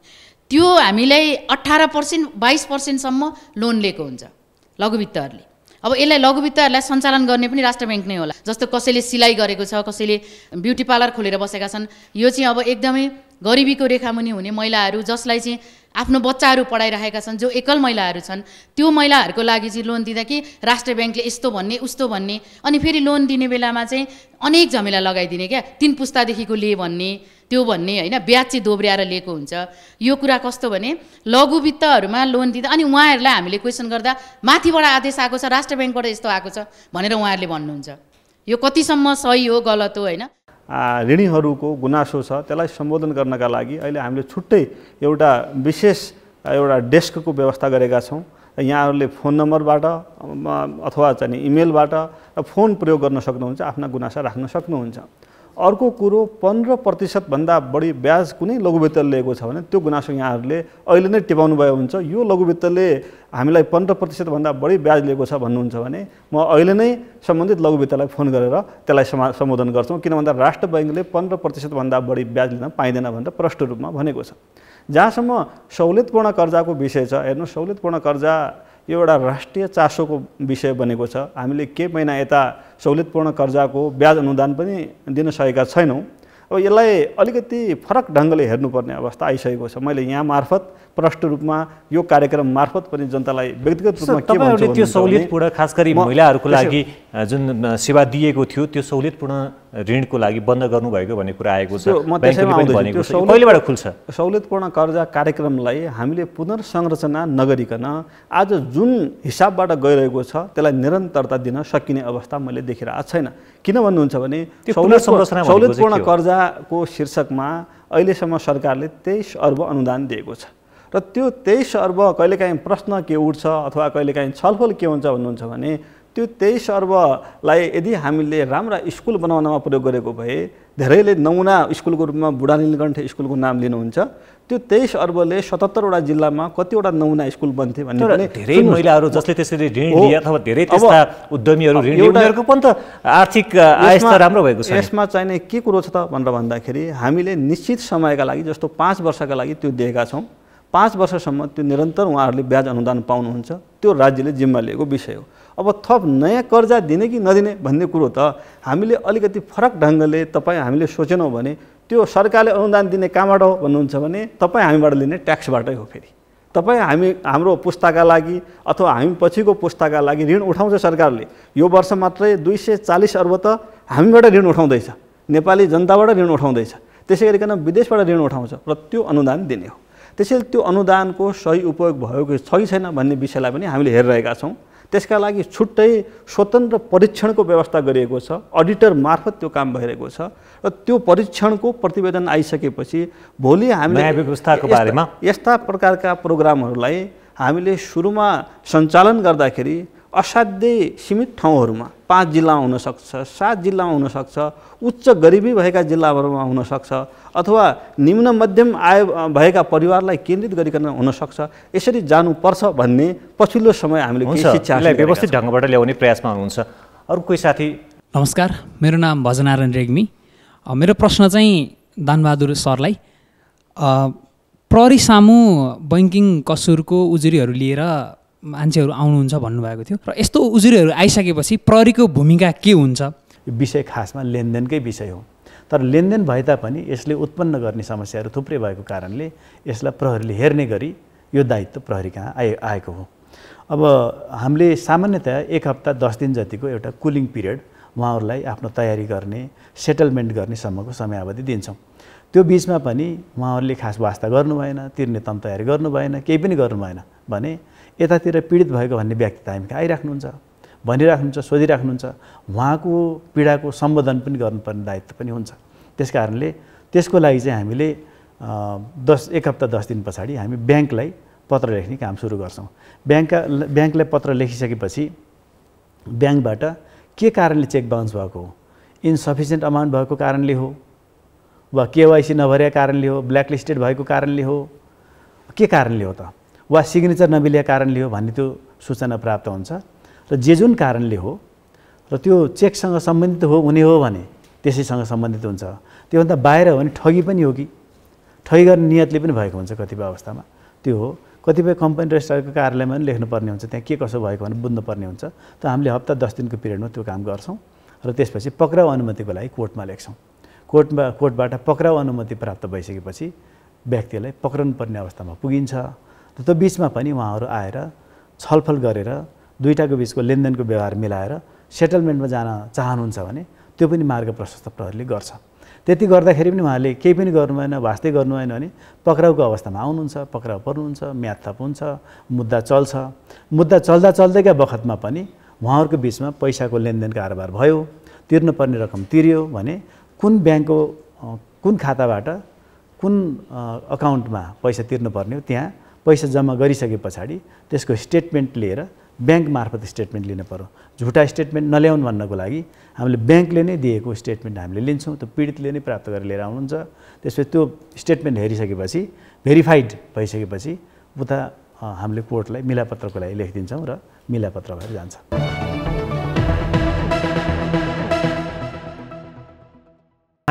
त्यो हामीलाई अठार पर्सेन्ट बाइस पर्सेन्टसम्म लोन लिएको हुन्छ लघुवित्तहरूले अब यसलाई लघुवित्तहरूलाई सञ्चालन गर्ने पनि राष्ट्र ब्याङ्क नै होला जस्तो कसैले सिलाइ गरेको छ कसैले ब्युटी पार्लर खोलेर बसेका छन् यो चाहिँ अब एकदमै गरिबीको रेखामुनि हुने महिलाहरू जसलाई चाहिँ आफ्नो बच्चाहरू पढाइरहेका छन् जो एकल महिलाहरू छन् त्यो महिलाहरूको लागि चाहिँ लोन दिँदा कि राष्ट्र ब्याङ्कले यस्तो भन्ने उस्तो भन्ने अनि फेरि लोन दिने बेलामा चाहिँ अनेक झमेला लगाइदिने क्या तिन पुस्तादेखिको ले भन्ने त्यो भन्ने होइन ब्याज चाहिँ दोब्र्याएर लिएको हुन्छ यो कुरा कस्तो भने लघु वित्तहरूमा लोन दिँदा अनि उहाँहरूलाई हामीले क्वेसन गर्दा माथिबाट आदेश आएको छ राष्ट्र ब्याङ्कबाट यस्तो आएको छ भनेर उहाँहरूले भन्नुहुन्छ यो कतिसम्म सही हो गलत हो होइन ऋणीहरूको गुनासो छ त्यसलाई सम्बोधन गर्नका लागि अहिले हामीले छुट्टै एउटा विशेष एउटा डेस्कको व्यवस्था गरेका छौँ र यहाँहरूले फोन नम्बरबाट अथवा चाहिँ इमेलबाट फोन प्रयोग गर्न सक्नुहुन्छ आफ्ना गुनासा राख्न सक्नुहुन्छ अर्को कुरो पन्ध्र प्रतिशतभन्दा बढी ब्याज कुनै लघुवित्तले लिएको छ भने त्यो गुनासो यहाँहरूले अहिले नै टिपाउनु भयो हुन्छ यो लघुवित्तले हामीलाई पन्ध्र प्रतिशतभन्दा बढी ब्याज लिएको छ भन्नुहुन्छ भने म अहिले नै सम्बन्धित लघुवित्तलाई फोन गरेर त्यसलाई समा सम्बोधन गर्छौँ किन भन्दा राष्ट्र ब्याङ्कले पन्ध्र प्रतिशतभन्दा बढी ब्याज लिन पाइँदैन भनेर प्रष्ट रूपमा भनेको छ जहाँसम्म सहुलियतपूर्ण कर्जाको विषय छ हेर्नु सहुलियतपूर्ण कर्जा यो एउटा राष्ट्रिय चासोको विषय बनेको छ हामीले केही महिना यता सहुलियतपूर्ण कर्जाको ब्याज अनुदान पनि दिन सकेका छैनौँ अब यसलाई अलिकति फरक ढङ्गले हेर्नुपर्ने अवस्था आइसकेको छ मैले यहाँ मार्फत प्रष्ट रूपमा यो कार्यक्रम मार्फत पनि जनतालाई व्यक्तिगत रूपमा के त्यो सहुलियतपूर्ण खास गरी महिलाहरूको लागि जुन सेवा दिएको थियो त्यो सहुलियतपूर्ण ऋणको लागि बन्द गर्नुभएको भन्ने कुरा आएको छ कहिलेबाट खुल्छ सहुलियतपूर्ण कर्जा कार्यक्रमलाई हामीले पुनर्संरचना नगरिकन आज जुन हिसाबबाट गइरहेको छ त्यसलाई निरन्तरता दिन सकिने अवस्था मैले देखिरहेको छैन किन भन्नुहुन्छ भने सहुलियतपूर्ण कर्जाको शीर्षकमा अहिलेसम्म सरकारले तेइस अर्ब अनुदान दिएको छ र त्यो तेइस अर्ब कहिलेकाहीँ प्रश्न के उठ्छ अथवा कहिलेकाहीँ छलफल के हुन्छ भन्नुहुन्छ भने त्यो तेइस अर्बलाई यदि हामीले राम्रा स्कुल बनाउनमा प्रयोग गरेको भए धेरैले नमुना स्कुलको रूपमा बुढा नीलकण्ठ स्कुलको नाम लिनुहुन्छ त्यो तेइस अर्बले सतहत्तरवटा जिल्लामा कतिवटा नमुना स्कुल बन्थे भन्ने धेरै महिलाहरू जसले त्यसरी ऋण लिए अथवा धेरै त्यस्ता उद्यमीहरू ऋण उनीहरूको पनि त आर्थिक आय राम्रो भएको छ यसमा चाहिने के कुरो छ त भनेर भन्दाखेरि हामीले निश्चित समयका लागि जस्तो पाँच वर्षका लागि त्यो दिएका छौँ पाँच वर्षसम्म त्यो निरन्तर उहाँहरूले ब्याज अनुदान पाउनुहुन्छ त्यो राज्यले जिम्मा लिएको विषय हो अब थप नयाँ कर्जा दिने कि नदिने भन्ने कुरो त हामीले अलिकति फरक ढङ्गले तपाईँ हामीले सोचेनौँ भने त्यो सरकारले अनुदान दिने कहाँबाट हो भन्नुहुन्छ भने तपाईँ हामीबाट लिने ट्याक्सबाटै हो फेरि तपाईँ हामी हाम्रो पुस्ताका लागि अथवा हामी पछिको पुस्ताका लागि ऋण उठाउँछ सरकारले यो वर्ष मात्रै दुई सय चालिस अर्ब त हामीबाट ऋण उठाउँदैछ नेपाली जनताबाट ऋण उठाउँदैछ त्यसै गरिकन विदेशबाट ऋण उठाउँछ र त्यो अनुदान दिने हो त्यसैले त्यो अनुदानको सही उपयोग भएको छ कि छैन भन्ने विषयलाई पनि हामीले हेरिरहेका छौँ त्यसका लागि छुट्टै स्वतन्त्र परीक्षणको व्यवस्था गरिएको छ अडिटर मार्फत त्यो काम भइरहेको छ र त्यो परीक्षणको प्रतिवेदन आइसकेपछि भोलि हामीले व्यवस्थाको बारेमा यस्ता प्रकारका प्रोग्रामहरूलाई हामीले सुरुमा सञ्चालन गर्दाखेरि असाध्यै सीमित ठाउँहरूमा पाँच जिल्ला हुनसक्छ सात जिल्ला हुनसक्छ उच्च गरिबी भएका जिल्लाहरूमा हुनसक्छ अथवा निम्न मध्यम आय भएका परिवारलाई केन्द्रित गरिकन हुनसक्छ यसरी जानुपर्छ भन्ने पछिल्लो समय हामीले शिक्षा व्यवस्थित ढङ्गबाट ल्याउने प्रयासमा हुनुहुन्छ अरू कोही साथी नमस्कार मेरो नाम भजनारायण रेग्मी मेरो प्रश्न चाहिँ दानबहादुर सरलाई प्रहरी सामु बैङ्किङ कसुरको उजुरीहरू लिएर मान्छेहरू आउनुहुन्छ भन्नुभएको थियो र यस्तो उजुरीहरू आइसकेपछि प्रहरीको भूमिका के हुन्छ यो विषय खासमा लेनदेनकै विषय हो तर लेनदेन भए तापनि यसले उत्पन्न गर्ने समस्याहरू थुप्रै भएको कारणले यसलाई प्रहरीले हेर्ने गरी यो दायित्व प्रहरी कहाँ आए आएको हो अब हामीले सामान्यतया एक हप्ता दस दिन जतिको एउटा कुलिङ पिरियड उहाँहरूलाई आफ्नो तयारी गर्ने सेटलमेन्ट गर्ने सम्मको समयावधि दिन्छौँ त्यो बिचमा पनि उहाँहरूले खास वास्ता गर्नु भएन तिर्ने तम तयारी गर्नु भएन केही पनि गर्नु भएन भने यतातिर पीडित भएको भन्ने व्यक्ति त हामी आइराख्नुहुन्छ भनिराख्नुहुन्छ सोधिराख्नुहुन्छ उहाँको पीडाको सम्बोधन पनि गर्नुपर्ने दायित्व पनि हुन्छ त्यस कारणले त्यसको लागि चाहिँ हामीले दस एक हप्ता दस दिन पछाडि हामी ब्याङ्कलाई पत्र लेख्ने काम सुरु गर्छौँ ब्याङ्कका ब्याङ्कलाई पत्र लेखिसकेपछि ब्याङ्कबाट के कारणले चेक बााउन्स भएको हो इन्सफिसियन्ट अमाउन्ट भएको कारणले हो वा केवाइसी नभरेको कारणले हो ब्ल्याकलिस्टेड भएको कारणले हो के कारणले हो त वा सिग्नेचर नमिलेको कारणले हो भन्ने त्यो सूचना प्राप्त हुन्छ र जे जुन कारणले हो र त्यो चेकसँग सम्बन्धित हो हुने हो भने त्यसैसँग सम्बन्धित हुन्छ त्योभन्दा बाहिर हो भने ठगी पनि हो कि ठगी गर्ने नियतले पनि भएको हुन्छ कतिपय अवस्थामा त्यो हो कतिपय कम्पनी रजिस्ट्रारको कार्यालयमा पनि लेख्नुपर्ने हुन्छ त्यहाँ के कसो भएको भने बुझ्नुपर्ने हुन्छ त हामीले हप्ता दस दिनको पिरियडमा त्यो काम गर्छौँ र त्यसपछि पक्राउ अनुमतिको लागि कोर्टमा लेख्छौँ कोर्टमा कोर्टबाट पक्राउ अनुमति प्राप्त भइसकेपछि व्यक्तिलाई पक्राउनु पर्ने अवस्थामा पुगिन्छ त्यो बिचमा पनि उहाँहरू आएर छलफल गरेर दुइटाको बिचको लेनदेनको व्यवहार मिलाएर सेटलमेन्टमा जान चाहनुहुन्छ भने त्यो पनि मार्ग प्रशस्त प्रहरीले गर्छ त्यति गर्दाखेरि पनि उहाँले केही पनि गर्नु भएन वास्तै गर्नु भएन भने पक्राउको अवस्थामा आउनुहुन्छ पक्राउ पर्नुहुन्छ म्याद थप हुन्छ मुद्दा चल्छ मुद्दा चल्दा चल्दैका बखतमा पनि उहाँहरूको बिचमा पैसाको लेनदेन कारोबार भयो तिर्नुपर्ने रकम तिर्यो भने कुन ब्याङ्कको कुन खाताबाट कुन अकाउन्टमा पैसा तिर्नुपर्ने हो त्यहाँ पैसा जम्मा गरिसके पछाडि त्यसको स्टेटमेन्ट लिएर ब्याङ्क मार्फत स्टेटमेन्ट लिनु पर्यो झुटा स्टेटमेन्ट नल्याउनु भन्नको लागि हामीले ब्याङ्कले नै दिएको स्टेटमेन्ट हामीले लिन्छौँ त्यो पीडितले नै प्राप्त गरेर लिएर आउनुहुन्छ त्यसपछि त्यो स्टेटमेन्ट हेरिसकेपछि भेरिफाइड भइसकेपछि उता हामीले कोर्टलाई मिलापत्रको लागि लेखिदिन्छौँ र मिलापत्र भएर जान्छ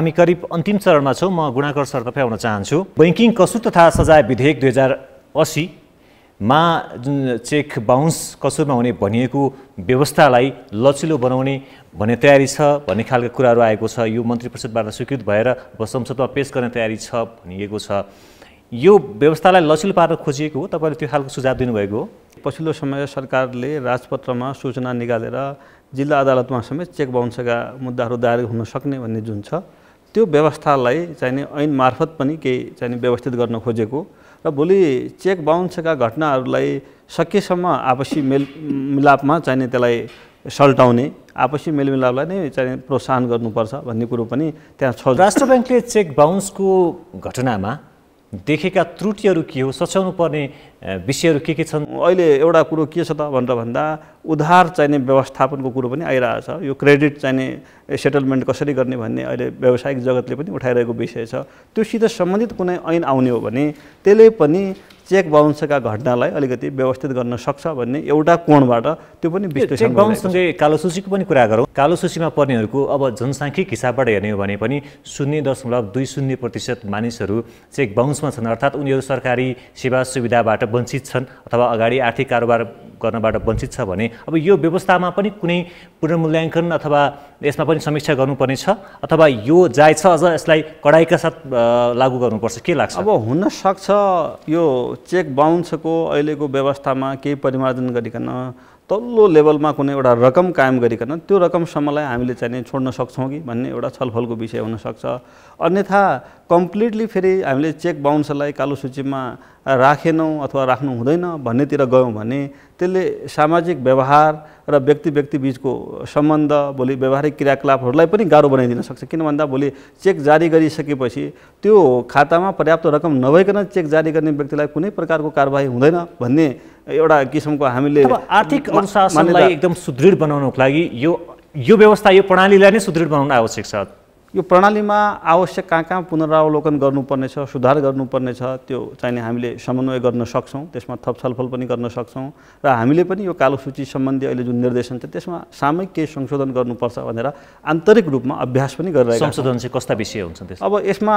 हामी करिब अन्तिम चरणमा छौँ म गुणाकर सर तपाईँ आउन चाहन्छु बैङ्किङ कसुर तथा सजाय विधेयक दुई हजार असीमा जुन चेक बााउन्स कसुरमा हुने भनिएको व्यवस्थालाई लचिलो बनाउने भन्ने तयारी छ भन्ने खालको कुराहरू आएको छ यो मन्त्री परिषदबाट स्वीकृत भएर अब संसदमा पेस गर्ने तयारी छ भनिएको छ यो व्यवस्थालाई लचिलो पार्न खोजिएको हो तपाईँले त्यो खालको सुझाव दिनुभएको हो पछिल्लो समय सरकारले राजपत्रमा सूचना निकालेर जिल्ला अदालतमा समेत चेक बााउन्सका मुद्दाहरू दायर हुन सक्ने भन्ने जुन छ त्यो व्यवस्थालाई चाहिने ऐन मार्फत पनि केही चाहिने व्यवस्थित गर्न खोजेको र भोलि चेक बााउन्सका घटनाहरूलाई सकेसम्म आपसी मेल मिलापमा चाहिने त्यसलाई सल्टाउने आपसी मेलमिलापलाई नै चाहिँ प्रोत्साहन गर्नुपर्छ भन्ने कुरो पनि त्यहाँ छ राष्ट्र ब्याङ्कले चेक बााउन्सको घटनामा देखेका त्रुटिहरू के हो सच्याउनु पर्ने विषयहरू के के छन् अहिले एउटा कुरो के छ त भनेर भन्दा उधार चाहिने व्यवस्थापनको कुरो पनि आइरहेछ यो क्रेडिट चाहिने सेटलमेन्ट कसरी गर्ने भन्ने अहिले व्यावसायिक जगतले पनि उठाइरहेको विषय छ त्योसित सम्बन्धित कुनै ऐन आउने हो भने त्यसले पनि चेक बााउन्सका घटनालाई अलिकति व्यवस्थित गर्न सक्छ भन्ने एउटा कोणबाट त्यो पनि विश्लेषण बााउन्ससँगै सूचीको पनि कुरा गरौँ कालो सूचीमा पर्नेहरूको अब जनसाङ्ख्यिक हिसाबबाट हेर्ने हो भने पनि शून्य दशमलव दुई शून्य प्रतिशत मानिसहरू चेक बााउन्समा छन् अर्थात् उनीहरू सरकारी सेवा सुविधाबाट वञ्चित छन् अथवा अगाडि आर्थिक कारोबार गर्नबाट वञ्चित छ भने अब यो व्यवस्थामा पनि कुनै पुनर्मूल्याङ्कन अथवा यसमा पनि समीक्षा गर्नुपर्ने छ अथवा यो जाय छ अझ यसलाई कडाइका साथ लागू गर्नुपर्छ के लाग्छ अब हुनसक्छ यो चेक बााउन्सको अहिलेको व्यवस्थामा केही परिमार्जन गरिकन तल्लो लेभलमा कुनै एउटा रकम कायम गरिकन त्यो रकमसम्मलाई हामीले चाहिँ छोड्न सक्छौँ कि भन्ने एउटा छलफलको विषय हुनसक्छ अन्यथा कम्प्लिटली फेरि हामीले चेक बााउन्सलाई कालो सूचीमा राखेनौँ अथवा राख्नु हुँदैन भन्नेतिर गयौँ भने त्यसले सामाजिक व्यवहार र व्यक्ति व्यक्ति बिचको सम्बन्ध भोलि व्यवहारिक क्रियाकलापहरूलाई पनि गाह्रो बनाइदिन सक्छ किन भन्दा भोलि चेक जारी गरिसकेपछि त्यो खातामा पर्याप्त रकम नभइकन चेक जारी गर्ने व्यक्तिलाई कुनै प्रकारको कारवाही हुँदैन भन्ने एउटा किसिमको हामीले आर्थिक अनुशासनलाई एकदम सुदृढ बनाउनको लागि यो यो व्यवस्था यो प्रणालीलाई नै सुदृढ बनाउन आवश्यक छ यो प्रणालीमा आवश्यक कहाँ कहाँ पुनरावलोकन गर्नुपर्नेछ सुधार गर्नुपर्नेछ त्यो चाहिने हामीले समन्वय गर्न सक्छौँ त्यसमा थप छलफल पनि गर्न सक्छौँ र हामीले पनि यो कालो सूची सम्बन्धी अहिले जुन निर्देशन छ त्यसमा सामूहिक केही संशोधन गर्नुपर्छ भनेर आन्तरिक रूपमा अभ्यास पनि गरिरहेको संशोधन चाहिँ कस्ता विषय हुन्छ अब यसमा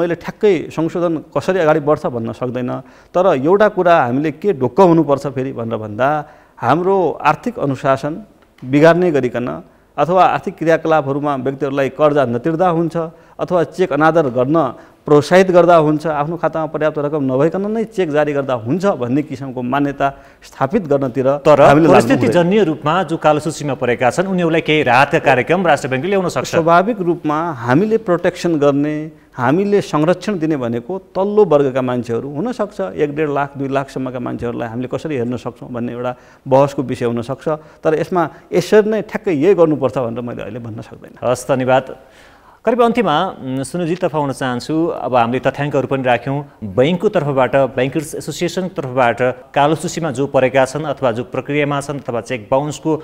मैले ठ्याक्कै संशोधन कसरी अगाडि बढ्छ भन्न सक्दैन तर एउटा कुरा हामीले के ढुक्क हुनुपर्छ फेरि भनेर भन्दा हाम्रो आर्थिक अनुशासन बिगार्ने गरिकन अथवा आर्थिक क्रियाकलापहरूमा व्यक्तिहरूलाई कर्जा नतिर्दा हुन्छ अथवा चेक अनादर गर्न प्रोत्साहित गर्दा हुन्छ आफ्नो खातामा पर्याप्त रकम नभइकन नै चेक जारी गर्दा हुन्छ भन्ने किसिमको मान्यता स्थापित गर्नतिर तर परिस्थितिजन्य जन्य रूपमा जो कालो सूचीमा परेका छन् उनीहरूलाई केही राहतका कार्यक्रम राष्ट्र ब्याङ्कले ल्याउन सक्छ स्वाभाविक रूपमा हामीले प्रोटेक्सन गर्ने हामीले संरक्षण दिने भनेको तल्लो वर्गका मान्छेहरू हुनसक्छ एक डेढ लाख दुई लाखसम्मका मान्छेहरूलाई हामीले कसरी हेर्न सक्छौँ भन्ने एउटा बहसको विषय हुनसक्छ तर यसमा यसरी नै ठ्याक्कै यही गर्नुपर्छ भनेर मैले अहिले भन्न सक्दैन हस् धन्यवाद करिब अन्तिममा सुनुजी तर्फ आउन चाहन्छु अब हामीले तथ्याङ्कहरू पनि राख्यौँ बैङ्कको तर्फबाट ब्याङ्कर्स एसोसिएसनको तर्फबाट कालो सूचीमा जो परेका छन् अथवा जो प्रक्रियामा छन् अथवा चेक बााउन्सको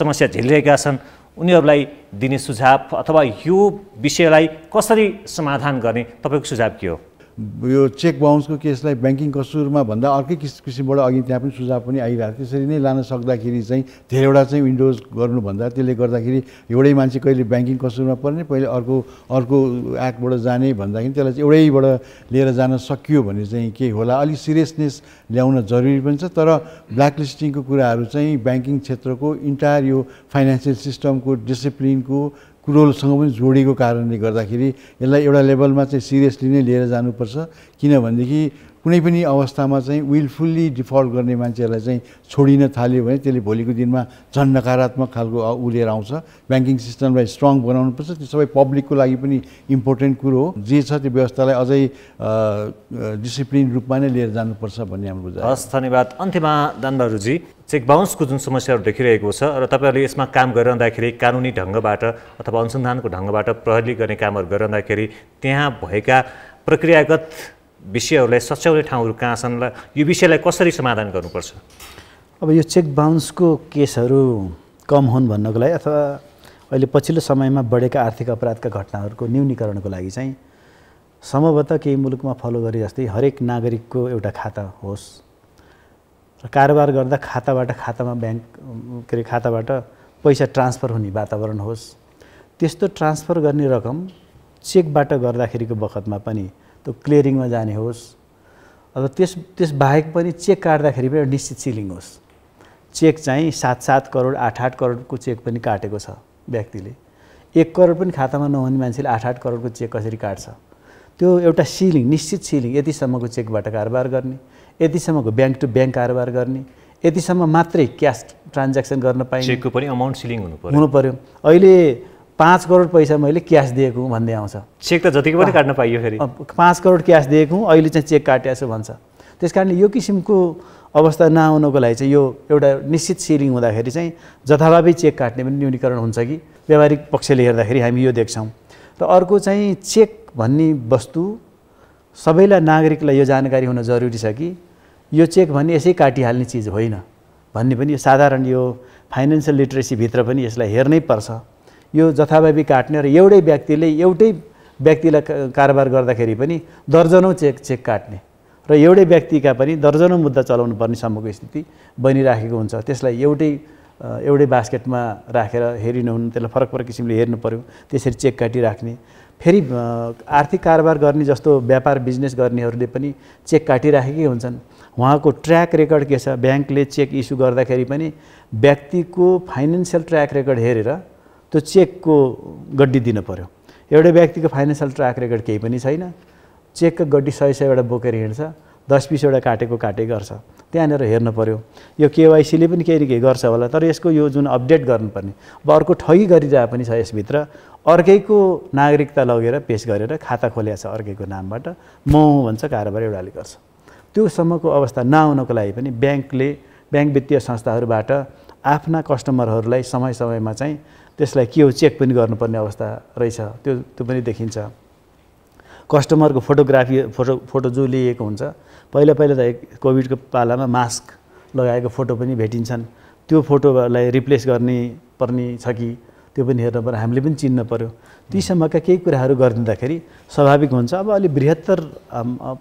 समस्या झेलिरहेका छन् उनीहरूलाई दिने सुझाव अथवा यो विषयलाई कसरी समाधान गर्ने तपाईँको सुझाव के हो यो चेक बााउन्सको केसलाई ब्याङ्किङ कसुरमा भन्दा अर्कै किस किसिमबाट अघि त्यहाँ पनि सुझाव पनि आइरहेको त्यसरी नै लान सक्दाखेरि चाहिँ धेरैवटा चाहिँ विन्डोज गर्नुभन्दा त्यसले गर्दाखेरि एउटै मान्छे कहिले ब्याङ्किङ कसुरमा पर्ने पहिले अर्को अर्को एक्टबाट जाने भन्दाखेरि त्यसलाई चाहिँ एउटैबाट लिएर जान सकियो भने चाहिँ केही होला अलिक सिरियसनेस ल्याउन जरुरी पनि छ तर ब्ल्याकलिस्टिङको कुराहरू चाहिँ ब्याङ्किङ क्षेत्रको इन्टायर यो फाइनेन्सियल सिस्टमको डिसिप्लिनको कुरोलसँग पनि जोडिएको कारणले गर्दाखेरि यसलाई एउटा लेभलमा चाहिँ सिरियसली नै लिएर जानुपर्छ किनभनेदेखि कुनै पनि अवस्थामा चाहिँ विलफुल्ली डिफल्ट गर्ने मान्छेहरूलाई चाहिँ छोडिन थाल्यो भने त्यसले भोलिको दिनमा झन् नकारात्मक खालको उलेर आउँछ ब्याङ्किङ सिस्टमलाई स्ट्रङ बनाउनुपर्छ त्यो सबै पब्लिकको लागि पनि इम्पोर्टेन्ट कुरो हो जे छ त्यो व्यवस्थालाई अझै डिसिप्लिन रूपमा नै लिएर जानुपर्छ भन्ने हाम्रो बुझाइ हस् धन्यवाद अन्त्यमा दानबारुजी चेक बााउन्सको जुन समस्याहरू देखिरहेको छ र तपाईँहरूले यसमा काम गरिरहँदाखेरि कानुनी ढङ्गबाट अथवा अनुसन्धानको ढङ्गबाट प्रहरी गर्ने कामहरू गरिरहँदाखेरि त्यहाँ भएका प्रक्रियागत विषयहरूलाई सच्याउने ठाउँहरू कहाँ छन् र यो विषयलाई कसरी समाधान गर्नुपर्छ अब यो चेक बााउन्सको केसहरू कम हुन् भन्नको लागि अथवा अहिले पछिल्लो समयमा बढेका आर्थिक अपराधका घटनाहरूको न्यूनीकरणको लागि चाहिँ सम्भवतः केही मुलुकमा फलो गरे जस्तै हरेक नागरिकको एउटा खाता होस् र कारोबार गर्दा खाताबाट खातामा ब्याङ्क के अरे खाताबाट पैसा ट्रान्सफर हुने वातावरण होस् त्यस्तो ट्रान्सफर गर्ने रकम चेकबाट गर्दाखेरिको बखतमा पनि त्यो क्लियरिङमा जाने होस् अब त्यस त्यसबाहेक पनि चेक काट्दाखेरि पनि निश्चित सिलिङ होस् चेक चाहिँ सात सात करोड आठ आठ करोडको चेक पनि काटेको छ व्यक्तिले एक करोड पनि खातामा नहुने मान्छेले आठ आठ करोडको चेक कसरी काट्छ त्यो एउटा सिलिङ निश्चित सिलिङ यतिसम्मको चेकबाट कारोबार गर्ने यतिसम्मको ब्याङ्क टु ब्याङ्क कारोबार गर्ने यतिसम्म मात्रै क्यास ट्रान्ज्याक्सन गर्न पाइन्छ चेकको पनि अमाउन्ट सिलिङ हुनु पऱ्यो अहिले पाँच करोड पैसा मैले क्यास दिएको हुँ भन्दै आउँछ चेक त जतिको पनि काट्न पाइयो फेरि पाँच करोड क्यास दिएको हुँ अहिले चाहिँ चेक काटिया छु भन्छ त्यस कारणले यो किसिमको अवस्था नआउनको लागि चाहिँ यो एउटा निश्चित सिलिङ हुँदाखेरि चाहिँ जथाभावी चेक काट्ने पनि न्यूनीकरण हुन्छ कि व्यावहारिक पक्षले हेर्दाखेरि हामी यो देख्छौँ र अर्को चाहिँ चेक भन्ने वस्तु सबैलाई नागरिकलाई यो जानकारी हुन जरुरी छ कि यो चेक भन्ने यसै काटिहाल्ने चिज होइन भन्ने पनि यो साधारण यो फाइनेन्सियल लिट्रेसीभित्र पनि यसलाई हेर्नै पर्छ यो जथाभावी काट्ने र एउटै व्यक्तिले एउटै व्यक्तिलाई कारोबार गर्दाखेरि पनि दर्जनौँ चेक चेक काट्ने र एउटै व्यक्तिका पनि दर्जनौँ मुद्दा चलाउनु पर्ने सम्मको स्थिति बनिराखेको हुन्छ त्यसलाई एउटै एउटै बास्केटमा राखेर हेरिनु हुन् त्यसलाई फरक फरक किसिमले हेर्नु पऱ्यो त्यसरी चेक काटिराख्ने फेरि आर्थिक कारोबार गर्ने जस्तो व्यापार बिजनेस गर्नेहरूले पनि चेक काटिराखेकै हुन्छन् उहाँको ट्र्याक रेकर्ड के छ ब्याङ्कले चेक इस्यु गर्दाखेरि पनि व्यक्तिको फाइनेन्सियल ट्र्याक रेकर्ड हेरेर त्यो चेकको गड्डी दिनु पऱ्यो एउटा व्यक्तिको फाइनेन्सियल ट्र्याक रेकर्ड केही पनि छैन चेकको गड्डी सय सयवटा बोकेर हिँड्छ दस बिसवटा काटेको काटे गर्छ त्यहाँनिर हेर्नु पऱ्यो यो केवाइसीले पनि केही केही गर्छ होला तर यसको यो जुन अपडेट गर्नुपर्ने अब अर्को ठगी गरिरहे पनि छ यसभित्र अर्कैको नागरिकता लगेर पेस गरेर खाता खोलिया छ अर्कैको नामबाट म भन्छ कारोबार एउटाले गर्छ त्योसम्मको अवस्था नआउनको लागि पनि ब्याङ्कले ब्याङ्क वित्तीय संस्थाहरूबाट आफ्ना कस्टमरहरूलाई समय समयमा चाहिँ त्यसलाई के हो चेक पनि गर्नुपर्ने अवस्था रहेछ त्यो त्यो पनि देखिन्छ कस्टमरको फोटोग्राफी फोटो फोटो जो लिएको हुन्छ पहिला पहिला त कोभिडको पालामा मास्क लगाएको फोटो पनि भेटिन्छन् त्यो फोटोलाई रिप्लेस गर्ने पर्ने छ कि त्यो पनि हेर्नु पऱ्यो हामीले पनि चिन्न पऱ्यो तीसम्मका केही कुराहरू गरिदिँदाखेरि स्वाभाविक हुन्छ अब अलिक बृहत्तर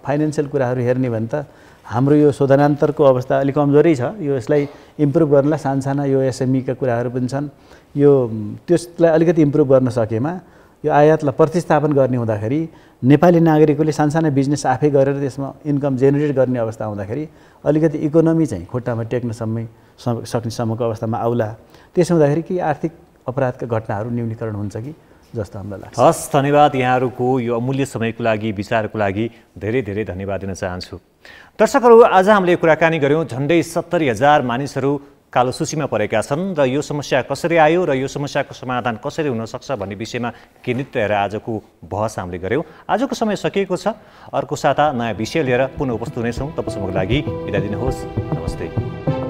फाइनेन्सियल कुराहरू हेर्ने भने त हाम्रो यो शोधनान्तरको अवस्था अलिक कमजोरै छ यो यसलाई इम्प्रुभ गर्नलाई सानसाना यो एसएमईका कुराहरू पनि छन् यो त्यसलाई अलिकति इम्प्रुभ गर्न सकेमा यो आयातलाई प्रतिस्थापन गर्ने हुँदाखेरि नेपाली नागरिकले सानसाना बिजनेस आफै गरेर त्यसमा इन्कम जेनेरेट गर्ने अवस्था हुँदाखेरि अलिकति इकोनोमी चाहिँ खुट्टामा टेक्न समय सक्नेसम्मको अवस्थामा आउला त्यसो हुँदाखेरि कि आर्थिक अपराधका घटनाहरू न्यूनीकरण हुन्छ कि जस्तो हामीलाई लाग्छ हस् धन्यवाद यहाँहरूको यो अमूल्य समयको लागि विचारको लागि धेरै धेरै धन्यवाद दिन चाहन्छु दर्शकहरू आज हामीले कुराकानी गऱ्यौँ झन्डै सत्तरी हजार मानिसहरू कालो सूचीमा परेका छन् र यो समस्या कसरी आयो र यो समस्याको समाधान कसरी हुनसक्छ भन्ने विषयमा केन्द्रित रहेर आजको बहस हामीले गऱ्यौँ आजको समय सकिएको छ अर्को साता नयाँ विषय लिएर पुनः उपस्थित हुनेछौँ तपाईँसँगको लागि बिदा दिनुहोस् नमस्ते